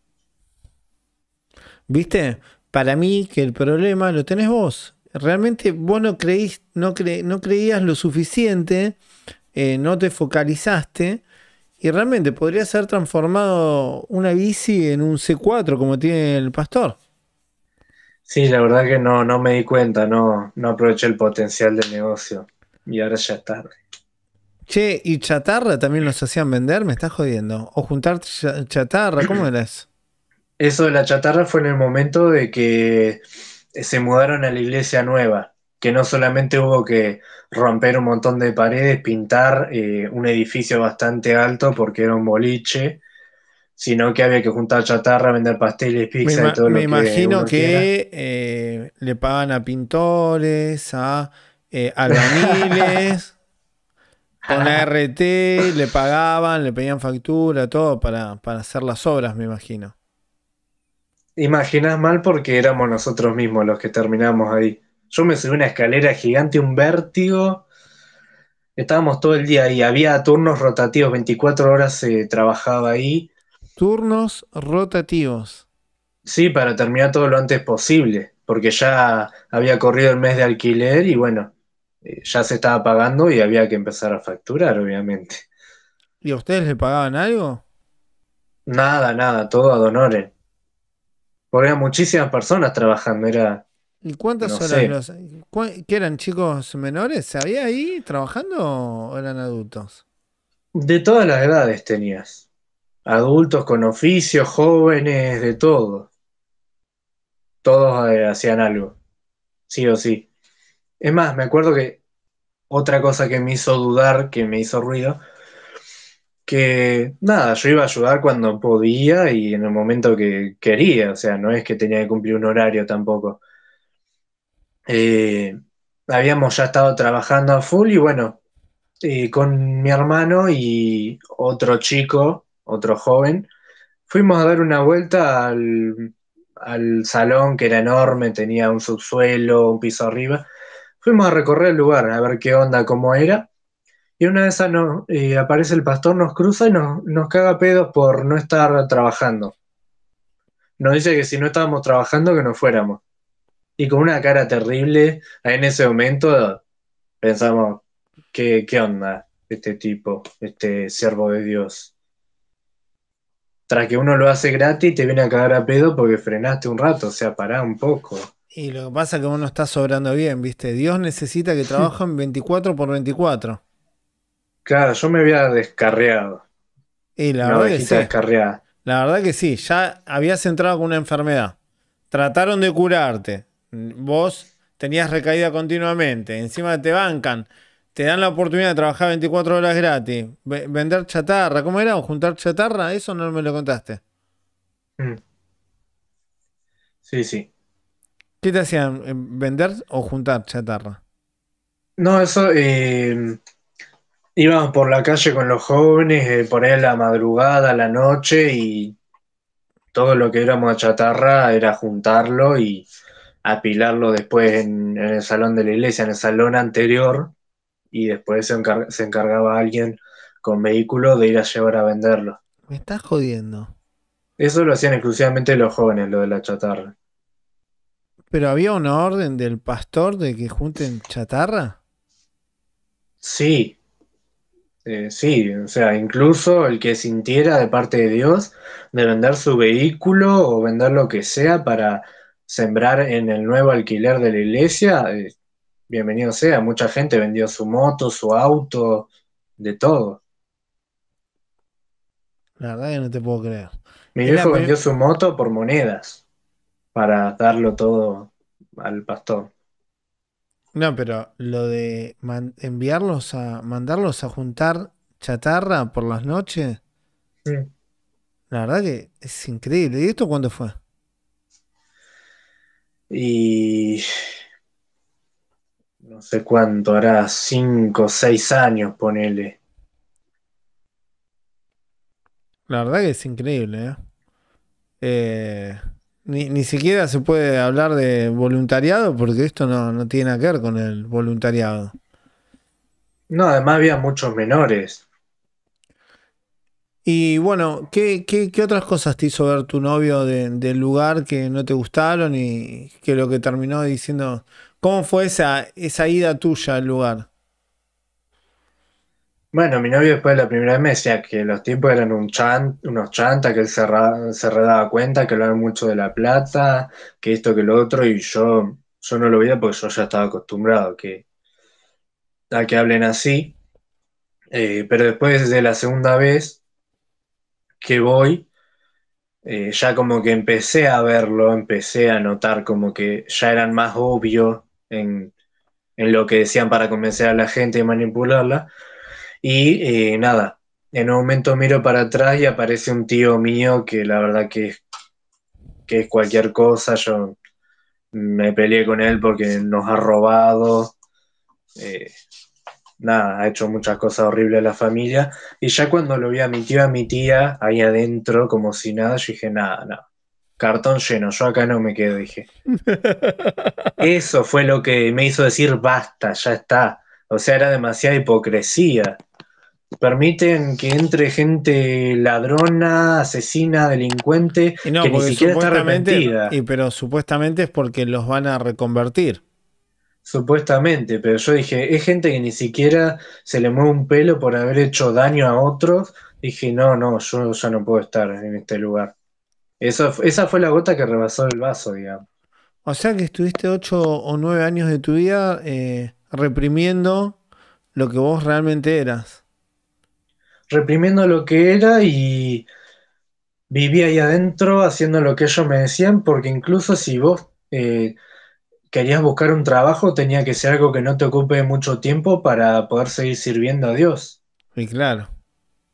Speaker 1: ¿Viste? Para mí que el problema lo tenés vos. Realmente vos no, no, creías lo suficiente, eh, no te focalizaste. Y realmente podría haber transformado una bici en un C4 como tiene el pastor.
Speaker 2: Sí, la verdad que no, no me di cuenta, no, no aproveché el potencial del negocio. Y ahora ya está.
Speaker 1: Che, ¿y chatarra también los hacían vender? ¿Me estás jodiendo? ¿O juntar chatarra? ¿Cómo era eso?
Speaker 2: de la chatarra fue en el momento de que eh, se mudaron a la iglesia nueva, que no solamente hubo que romper un montón de paredes, pintar eh, un edificio bastante alto porque era un boliche, sino que había que juntar chatarra, vender pasteles, pizza y todo lo que. Me imagino que
Speaker 1: eh, le pagan a pintores, a eh, albañiles. Con la RT le pagaban, le pedían factura, todo para, hacer las obras, me imagino.
Speaker 2: Imaginás mal porque éramos nosotros mismos los que terminamos ahí. Yo me subí una escalera gigante, un vértigo. Estábamos todo el día ahí. Había turnos rotativos, 24 horas se trabajaba ahí. Turnos rotativos. Sí, para terminar todo lo antes posible, porque ya había corrido el mes de alquiler y bueno, eh, ya se estaba pagando y había que empezar a facturar, obviamente. ¿Y a ustedes le pagaban algo? Nada, nada, todo a donores. Porque eran muchísimas personas trabajando, era...
Speaker 1: ¿Y cuántos eran? Los, eran chicos menores? ¿Se ¿Había ahí trabajando o eran adultos?
Speaker 2: De todas las edades tenías. Adultos con oficios, jóvenes, de todo. Todos eh, hacían algo, sí o sí. Es más, me acuerdo que otra cosa que me hizo dudar, que me hizo ruido, que nada, yo iba a ayudar cuando podía y en el momento que quería, o sea, no es que tenía que cumplir un horario tampoco. Eh, habíamos ya estado trabajando a full y bueno, eh, con mi hermano y otro chico, otro joven, fuimos a dar una vuelta al salón que era enorme, tenía un subsuelo, un piso arriba, Fuimos a recorrer el lugar, a ver qué onda, cómo era. Y una vez esas eh, aparece el pastor, nos cruza y nos, nos caga pedos por no estar trabajando. Nos dice que si no estábamos trabajando, que no fuéramos. Y con una cara terrible, en ese momento pensamos, ¿qué, qué onda este tipo, este siervo de Dios? Tras que uno lo hace gratis, te viene a cagar a pedo porque frenaste un rato, o sea, pará un poco.
Speaker 1: Y lo que pasa es que uno está sobrando bien, ¿viste? Dios necesita que trabajen 24 por 24. Claro, yo me había descarriado. Y la verdad que sí. La verdad que sí, ya habías entrado con una enfermedad. Trataron de curarte. Vos tenías recaída continuamente. Encima te bancan. Te dan la oportunidad de trabajar 24 horas gratis. Vender chatarra. ¿Cómo era? juntar chatarra? Eso no me lo contaste. Mm. Sí, sí. ¿Qué te hacían? ¿Vender o juntar chatarra?
Speaker 2: No, eso. Eh, íbamos por la calle con los jóvenes, eh, por ahí a la madrugada, a la noche y todo lo que éramos a chatarra era juntarlo y apilarlo después en, el salón de la iglesia, en el salón anterior, y después se, se encargaba alguien con vehículo de ir a llevar a venderlo.
Speaker 1: Me estás jodiendo.
Speaker 2: Eso lo hacían exclusivamente los jóvenes, lo de la chatarra.
Speaker 1: ¿Pero había una orden del pastor de que junten chatarra?
Speaker 2: Sí. Eh, sí, o sea, incluso el que sintiera de parte de Dios de vender su vehículo o vender lo que sea para sembrar en el nuevo alquiler de la iglesia, eh, bienvenido sea. Mucha gente vendió su moto, su auto, de todo. La
Speaker 1: verdad que no te puedo creer.
Speaker 2: Mi viejo vendió su moto por monedas para darlo todo al pastor.
Speaker 1: No, pero lo de enviarlos a mandarlos a juntar chatarra por las noches. Sí. La verdad que es increíble. ¿Y esto cuándo fue?
Speaker 2: Y no sé cuánto, hará cinco o seis años, ponele.
Speaker 1: La verdad que es increíble, ¿eh? eh ni, ni siquiera se puede hablar de voluntariado porque esto no, tiene que ver con el voluntariado.
Speaker 2: No, además había muchos menores.
Speaker 1: Y bueno, ¿qué, qué, otras cosas te hizo ver tu novio del lugar que no te gustaron y que lo que terminó diciendo? ¿Cómo fue esa, esa ida
Speaker 2: tuya al lugar? Bueno, mi novio después de la primera vez me decía que los tipos eran un chant, unos chantas, que él se, cuenta, que hablaban mucho de la plata, que esto, que lo otro, y yo, yo no lo veía porque yo ya estaba acostumbrado que, a que hablen así. Eh, pero después de la segunda vez que voy, eh, ya como que empecé a verlo, empecé a notar como que ya eran más obvios en lo que decían para convencer a la gente y manipularla y eh, nada, en un momento miro para atrás y aparece un tío mío que la verdad que es, cualquier cosa. Yo me peleé con él porque nos ha robado. Eh, nada, ha hecho muchas cosas horribles a la familia. Y ya cuando lo vi a mi tío, a mi tía, ahí adentro, como si nada, yo dije, nada, nada. Cartón lleno, yo acá no me quedo, dije. Eso fue lo que me hizo decir, basta, ya está. O sea, era demasiada hipocresía permiten que entre gente ladrona, asesina, delincuente, que ni siquiera está arrepentida. Y, pero supuestamente es porque los van a reconvertir. Supuestamente, pero yo dije, es gente que ni siquiera se le mueve un pelo por haber hecho daño a otros. Dije, no, no, yo ya no puedo estar en este lugar. Eso, esa fue la gota que rebasó el vaso, digamos.
Speaker 1: O sea que estuviste ocho o nueve años de tu vida eh,
Speaker 2: reprimiendo lo que vos realmente eras reprimiendo lo que era y vivía ahí adentro haciendo lo que ellos me decían, porque incluso si vos eh, querías buscar un trabajo, tenía que ser algo que no te ocupe mucho tiempo para poder seguir sirviendo a Dios. Y claro.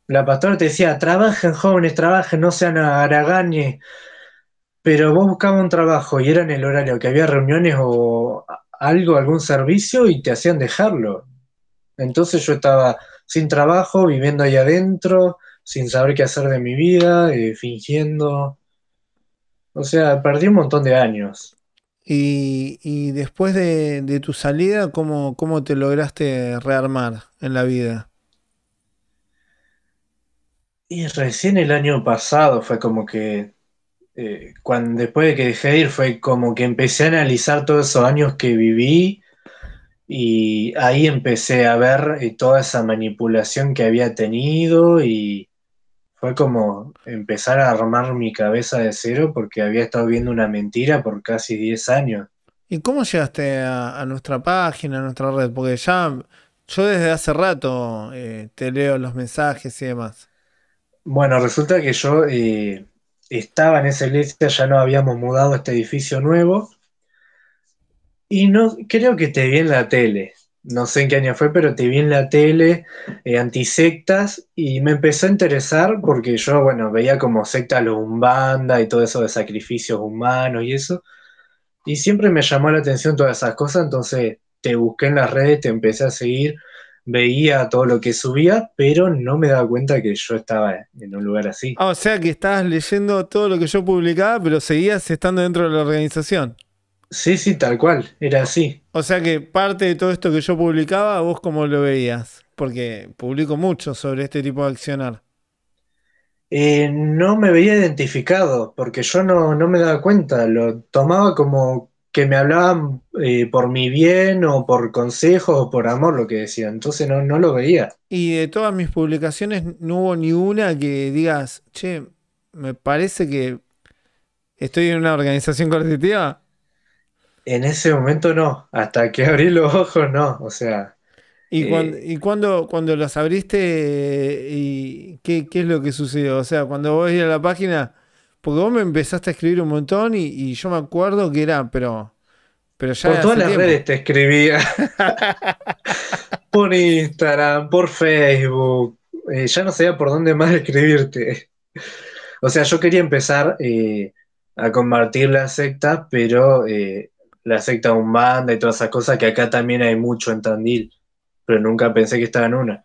Speaker 2: La pastora te decía, trabajen jóvenes, trabajen, no sean araganes, Pero vos buscabas un trabajo y era en el horario que había reuniones o algo, algún servicio y te hacían dejarlo. Entonces yo estaba sin trabajo, viviendo ahí adentro, sin saber qué hacer de mi vida, eh, fingiendo. O sea, perdí un montón de años. Y, después de, tu salida, ¿cómo, ¿cómo
Speaker 1: te lograste rearmar en la vida?
Speaker 2: Y recién el año pasado fue como que, eh, cuando después de que dejé de ir, fue como que empecé a analizar todos esos años que viví y ahí empecé a ver eh, toda esa manipulación que había tenido y fue como empezar a armar mi cabeza de cero porque había estado viendo una mentira por casi 10 años.
Speaker 1: ¿Y cómo llegaste a, nuestra página, a nuestra red? Porque ya yo desde hace rato eh, te leo los mensajes y demás.
Speaker 2: Bueno, resulta que yo eh, estaba en ese iglesia, ya no habíamos mudado este edificio nuevo y no, creo que te vi en la tele. No sé en qué año fue, pero te vi en la tele, eh, antisectas, y me empezó a interesar porque yo, bueno, veía como secta los Umbanda y todo eso de sacrificios humanos y eso. Y siempre me llamó la atención todas esas cosas, entonces te busqué en las redes, te empecé a seguir, veía todo lo que subía, pero no me daba cuenta que yo estaba en un lugar así.
Speaker 1: Ah, o sea que estabas leyendo todo lo que yo publicaba, pero seguías estando dentro de la organización. Sí, sí, tal cual,
Speaker 2: era así.
Speaker 1: O sea que parte de todo esto que yo publicaba, vos cómo lo veías, porque publico mucho sobre este tipo de accionar.
Speaker 2: Eh, no me veía identificado, porque yo no, me daba cuenta, lo tomaba como que me hablaban eh, por mi bien o por consejo o por amor lo que decía. entonces no, no lo veía.
Speaker 1: Y de todas mis publicaciones no hubo ni una que digas, che, me parece que estoy en una organización coercitiva. En ese momento no,
Speaker 2: hasta que abrí los ojos no, o sea.
Speaker 1: ¿Y, cuando, eh, y cuando, los abriste, eh, qué, es lo que sucedió? O sea, cuando vos ir a la página, porque vos me empezaste a escribir un montón y, yo me acuerdo que era, pero...
Speaker 2: Pero ya por todas las redes te escribía. por Instagram, por Facebook. Eh, ya no sabía por dónde más escribirte. O sea, yo quería empezar a compartir la secta, pero la secta Umbanda y todas esas cosas, que acá también hay mucho en Tandil, pero nunca pensé que estaban en una.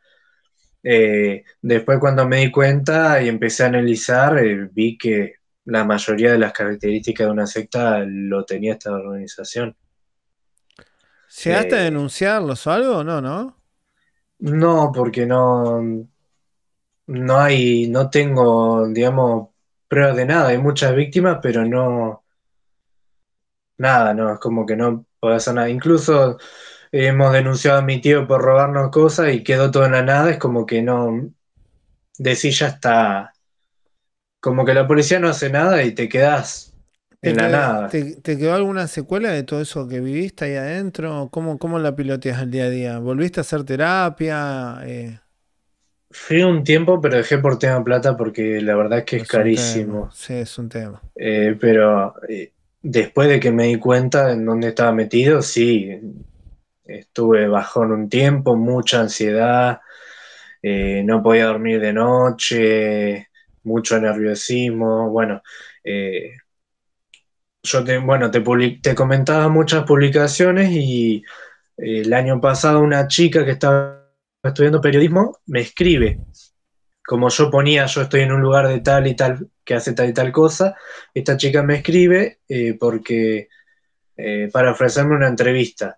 Speaker 2: Eh, después cuando me di cuenta y empecé a analizar, eh, vi que la mayoría de las características de una secta lo tenía esta organización.
Speaker 1: ¿Se eh, denunciarlos o
Speaker 2: algo no, no? No, porque no, no hay, no tengo, digamos, pruebas de nada. Hay muchas víctimas, pero no, nada, no, es como que no podés hacer nada. Incluso eh, hemos denunciado a mi tío por robarnos cosas y quedó todo en la nada, es como que no, decís ya está, como que la policía no hace nada y te quedás en la nada.
Speaker 1: ¿te, quedó alguna secuela de todo eso que viviste ahí adentro? ¿Cómo, cómo la piloteas al día a día? ¿Volviste a hacer terapia? Eh,
Speaker 2: Fui un tiempo, pero dejé por tema plata porque la verdad es que es, carísimo.
Speaker 1: Sí, es un tema.
Speaker 2: Eh, pero después de que me di cuenta en dónde estaba metido, sí, estuve bajón un tiempo, mucha ansiedad, eh, no podía dormir de noche, mucho nerviosismo, bueno. Eh, yo te, bueno, te, te comentaba muchas publicaciones y eh, el año pasado una chica que estaba estudiando periodismo me escribe, como yo ponía, yo estoy en un lugar de tal y tal que hace tal y tal cosa, esta chica me escribe eh, porque eh, para ofrecerme una entrevista.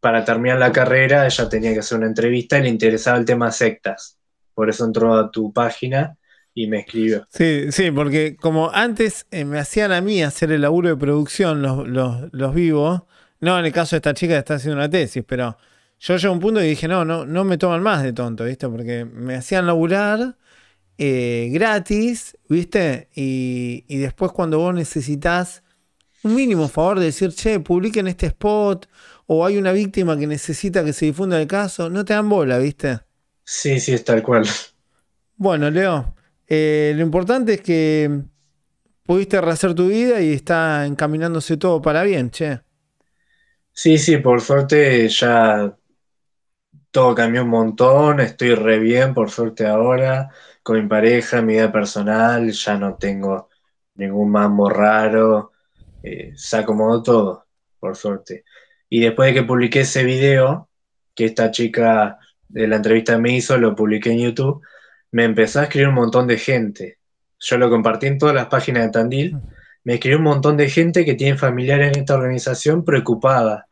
Speaker 2: Para terminar la carrera ella tenía que hacer una entrevista y le interesaba el tema sectas. Por eso entró a tu página y me escribió.
Speaker 1: Sí, sí, porque como antes eh, me hacían a mí hacer el laburo de producción, los, vivos, no en el caso de esta chica que está haciendo una tesis, pero yo llegué a un punto y dije, no, no, no me toman más de tonto, ¿viste? Porque me hacían laburar eh, gratis, ¿viste? Y, después cuando vos necesitas un mínimo favor de decir, che, publiquen este spot o hay una víctima que necesita que se difunda el caso, no te dan bola, ¿viste?
Speaker 2: Sí, sí, es tal cual.
Speaker 1: Bueno, Leo, eh, lo importante es que pudiste rehacer tu vida y está encaminándose todo
Speaker 2: para bien, che. Sí, sí, por suerte ya todo cambió un montón, estoy re bien, por suerte ahora con mi pareja, mi vida personal, ya no tengo ningún mambo raro, eh, se acomodó todo, por suerte. Y después de que publiqué ese video, que esta chica de la entrevista me hizo, lo publiqué en YouTube, me empezó a escribir un montón de gente. Yo lo compartí en todas las páginas de Tandil. Mm. Me escribió un montón de gente que tiene familiares en esta organización preocupada.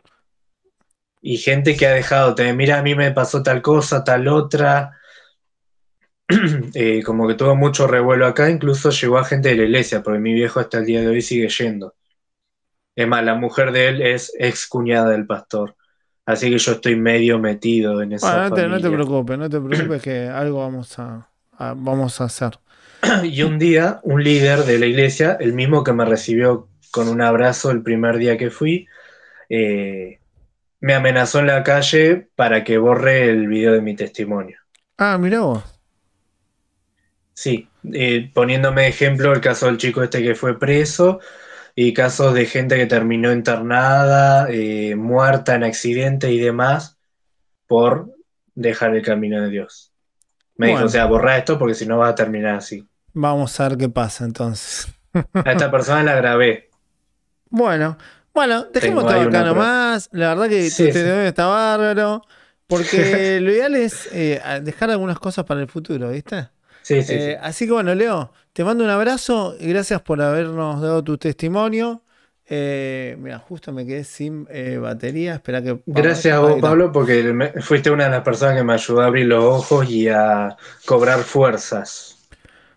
Speaker 2: Y gente que ha dejado, mira, a mí me pasó tal cosa, tal otra, Eh, como que tuvo mucho revuelo acá, incluso llegó a gente de la iglesia, porque mi viejo hasta el día de hoy sigue yendo. Es más, la mujer de él es excuñada del pastor. Así que yo estoy medio metido en esa no, te,
Speaker 1: preocupes, no te preocupes que algo vamos a, vamos a hacer.
Speaker 2: Y un día, un líder de la iglesia, el mismo que me recibió con un abrazo el primer día que fui, eh, me amenazó en la calle para que borre el video de mi testimonio.
Speaker 1: Ah, mira vos.
Speaker 2: Sí, eh, poniéndome ejemplo el caso del chico este que fue preso y casos de gente que terminó internada, eh, muerta en accidente y demás por dejar el camino de Dios. Me dijo, o sea, borra esto porque si no va a terminar así.
Speaker 1: Vamos a ver qué pasa entonces. a esta persona la grabé. Bueno,
Speaker 2: bueno, dejemos todo acá nomás. La verdad que este
Speaker 1: está bárbaro. Porque lo ideal es eh, dejar algunas cosas para el futuro, ¿viste? Eh, así que bueno, Leo, te mando un abrazo y gracias por habernos dado tu testimonio. Eh, mira, justo me quedé sin eh, batería. Espera que. Gracias a vos, Pablo,
Speaker 2: porque fuiste una de las personas que me ayudó a abrir los ojos y a cobrar fuerzas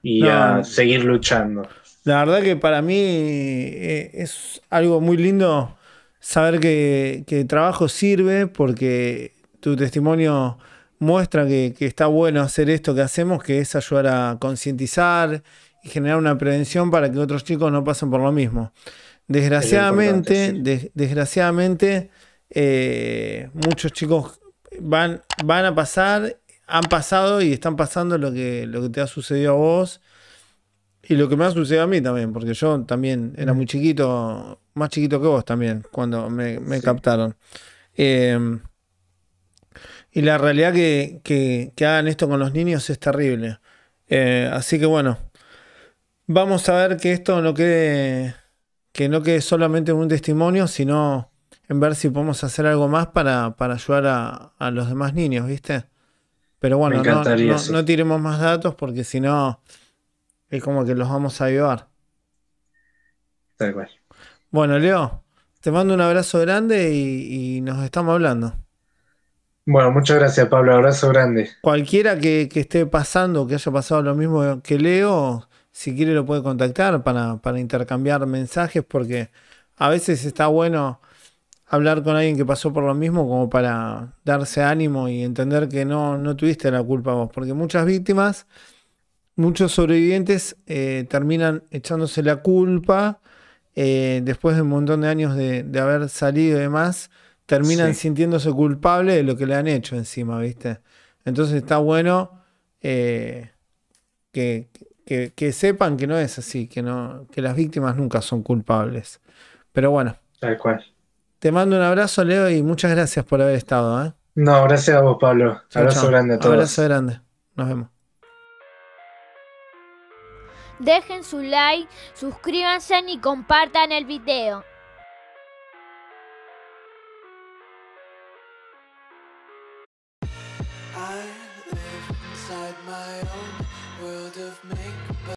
Speaker 2: y a seguir luchando.
Speaker 1: La verdad que para mí es algo muy lindo saber que, que trabajo sirve porque tu testimonio muestra que, está bueno hacer esto que hacemos, que es ayudar a concientizar y generar una prevención para que otros chicos no pasen por lo mismo. Desgraciadamente, desgraciadamente eh, muchos chicos van, van a pasar, han pasado y están pasando lo que, lo que te ha sucedido a vos y lo que me ha sucedido a mí también, porque yo también era muy chiquito, más chiquito que vos también, cuando me, captaron. Eh, y la realidad que, hagan esto con los niños es terrible. Eh, así que bueno, vamos a ver que esto no quede, que no quede solamente un testimonio, sino en ver si podemos hacer algo más para, para ayudar a, los demás niños, ¿viste? Pero bueno, no, no, tiremos más datos porque si no, es como que los vamos a ayudar Bueno, Leo, te mando un abrazo grande y nos estamos hablando.
Speaker 2: Bueno, muchas gracias, Pablo. Abrazo grande.
Speaker 1: Cualquiera que, esté pasando, que haya pasado lo mismo que Leo, si quiere lo puede contactar para, para intercambiar mensajes, porque a veces está bueno hablar con alguien que pasó por lo mismo como para darse ánimo y entender que no, tuviste la culpa vos, porque muchas víctimas, muchos sobrevivientes eh, terminan echándose la culpa eh, después de un montón de años de haber salido y demás terminan sintiéndose culpables de lo que le han hecho encima, ¿viste? Entonces está bueno eh, que, sepan que no es así, que, no, que las víctimas nunca son culpables. Pero bueno. Tal cual. Te mando un abrazo, Leo, y muchas gracias por haber estado. ¿eh?
Speaker 2: No, gracias a vos, Pablo. abrazo grande a todos. Abrazo
Speaker 1: grande. Nos vemos.
Speaker 2: Dejen su like, suscríbanse y compartan el video.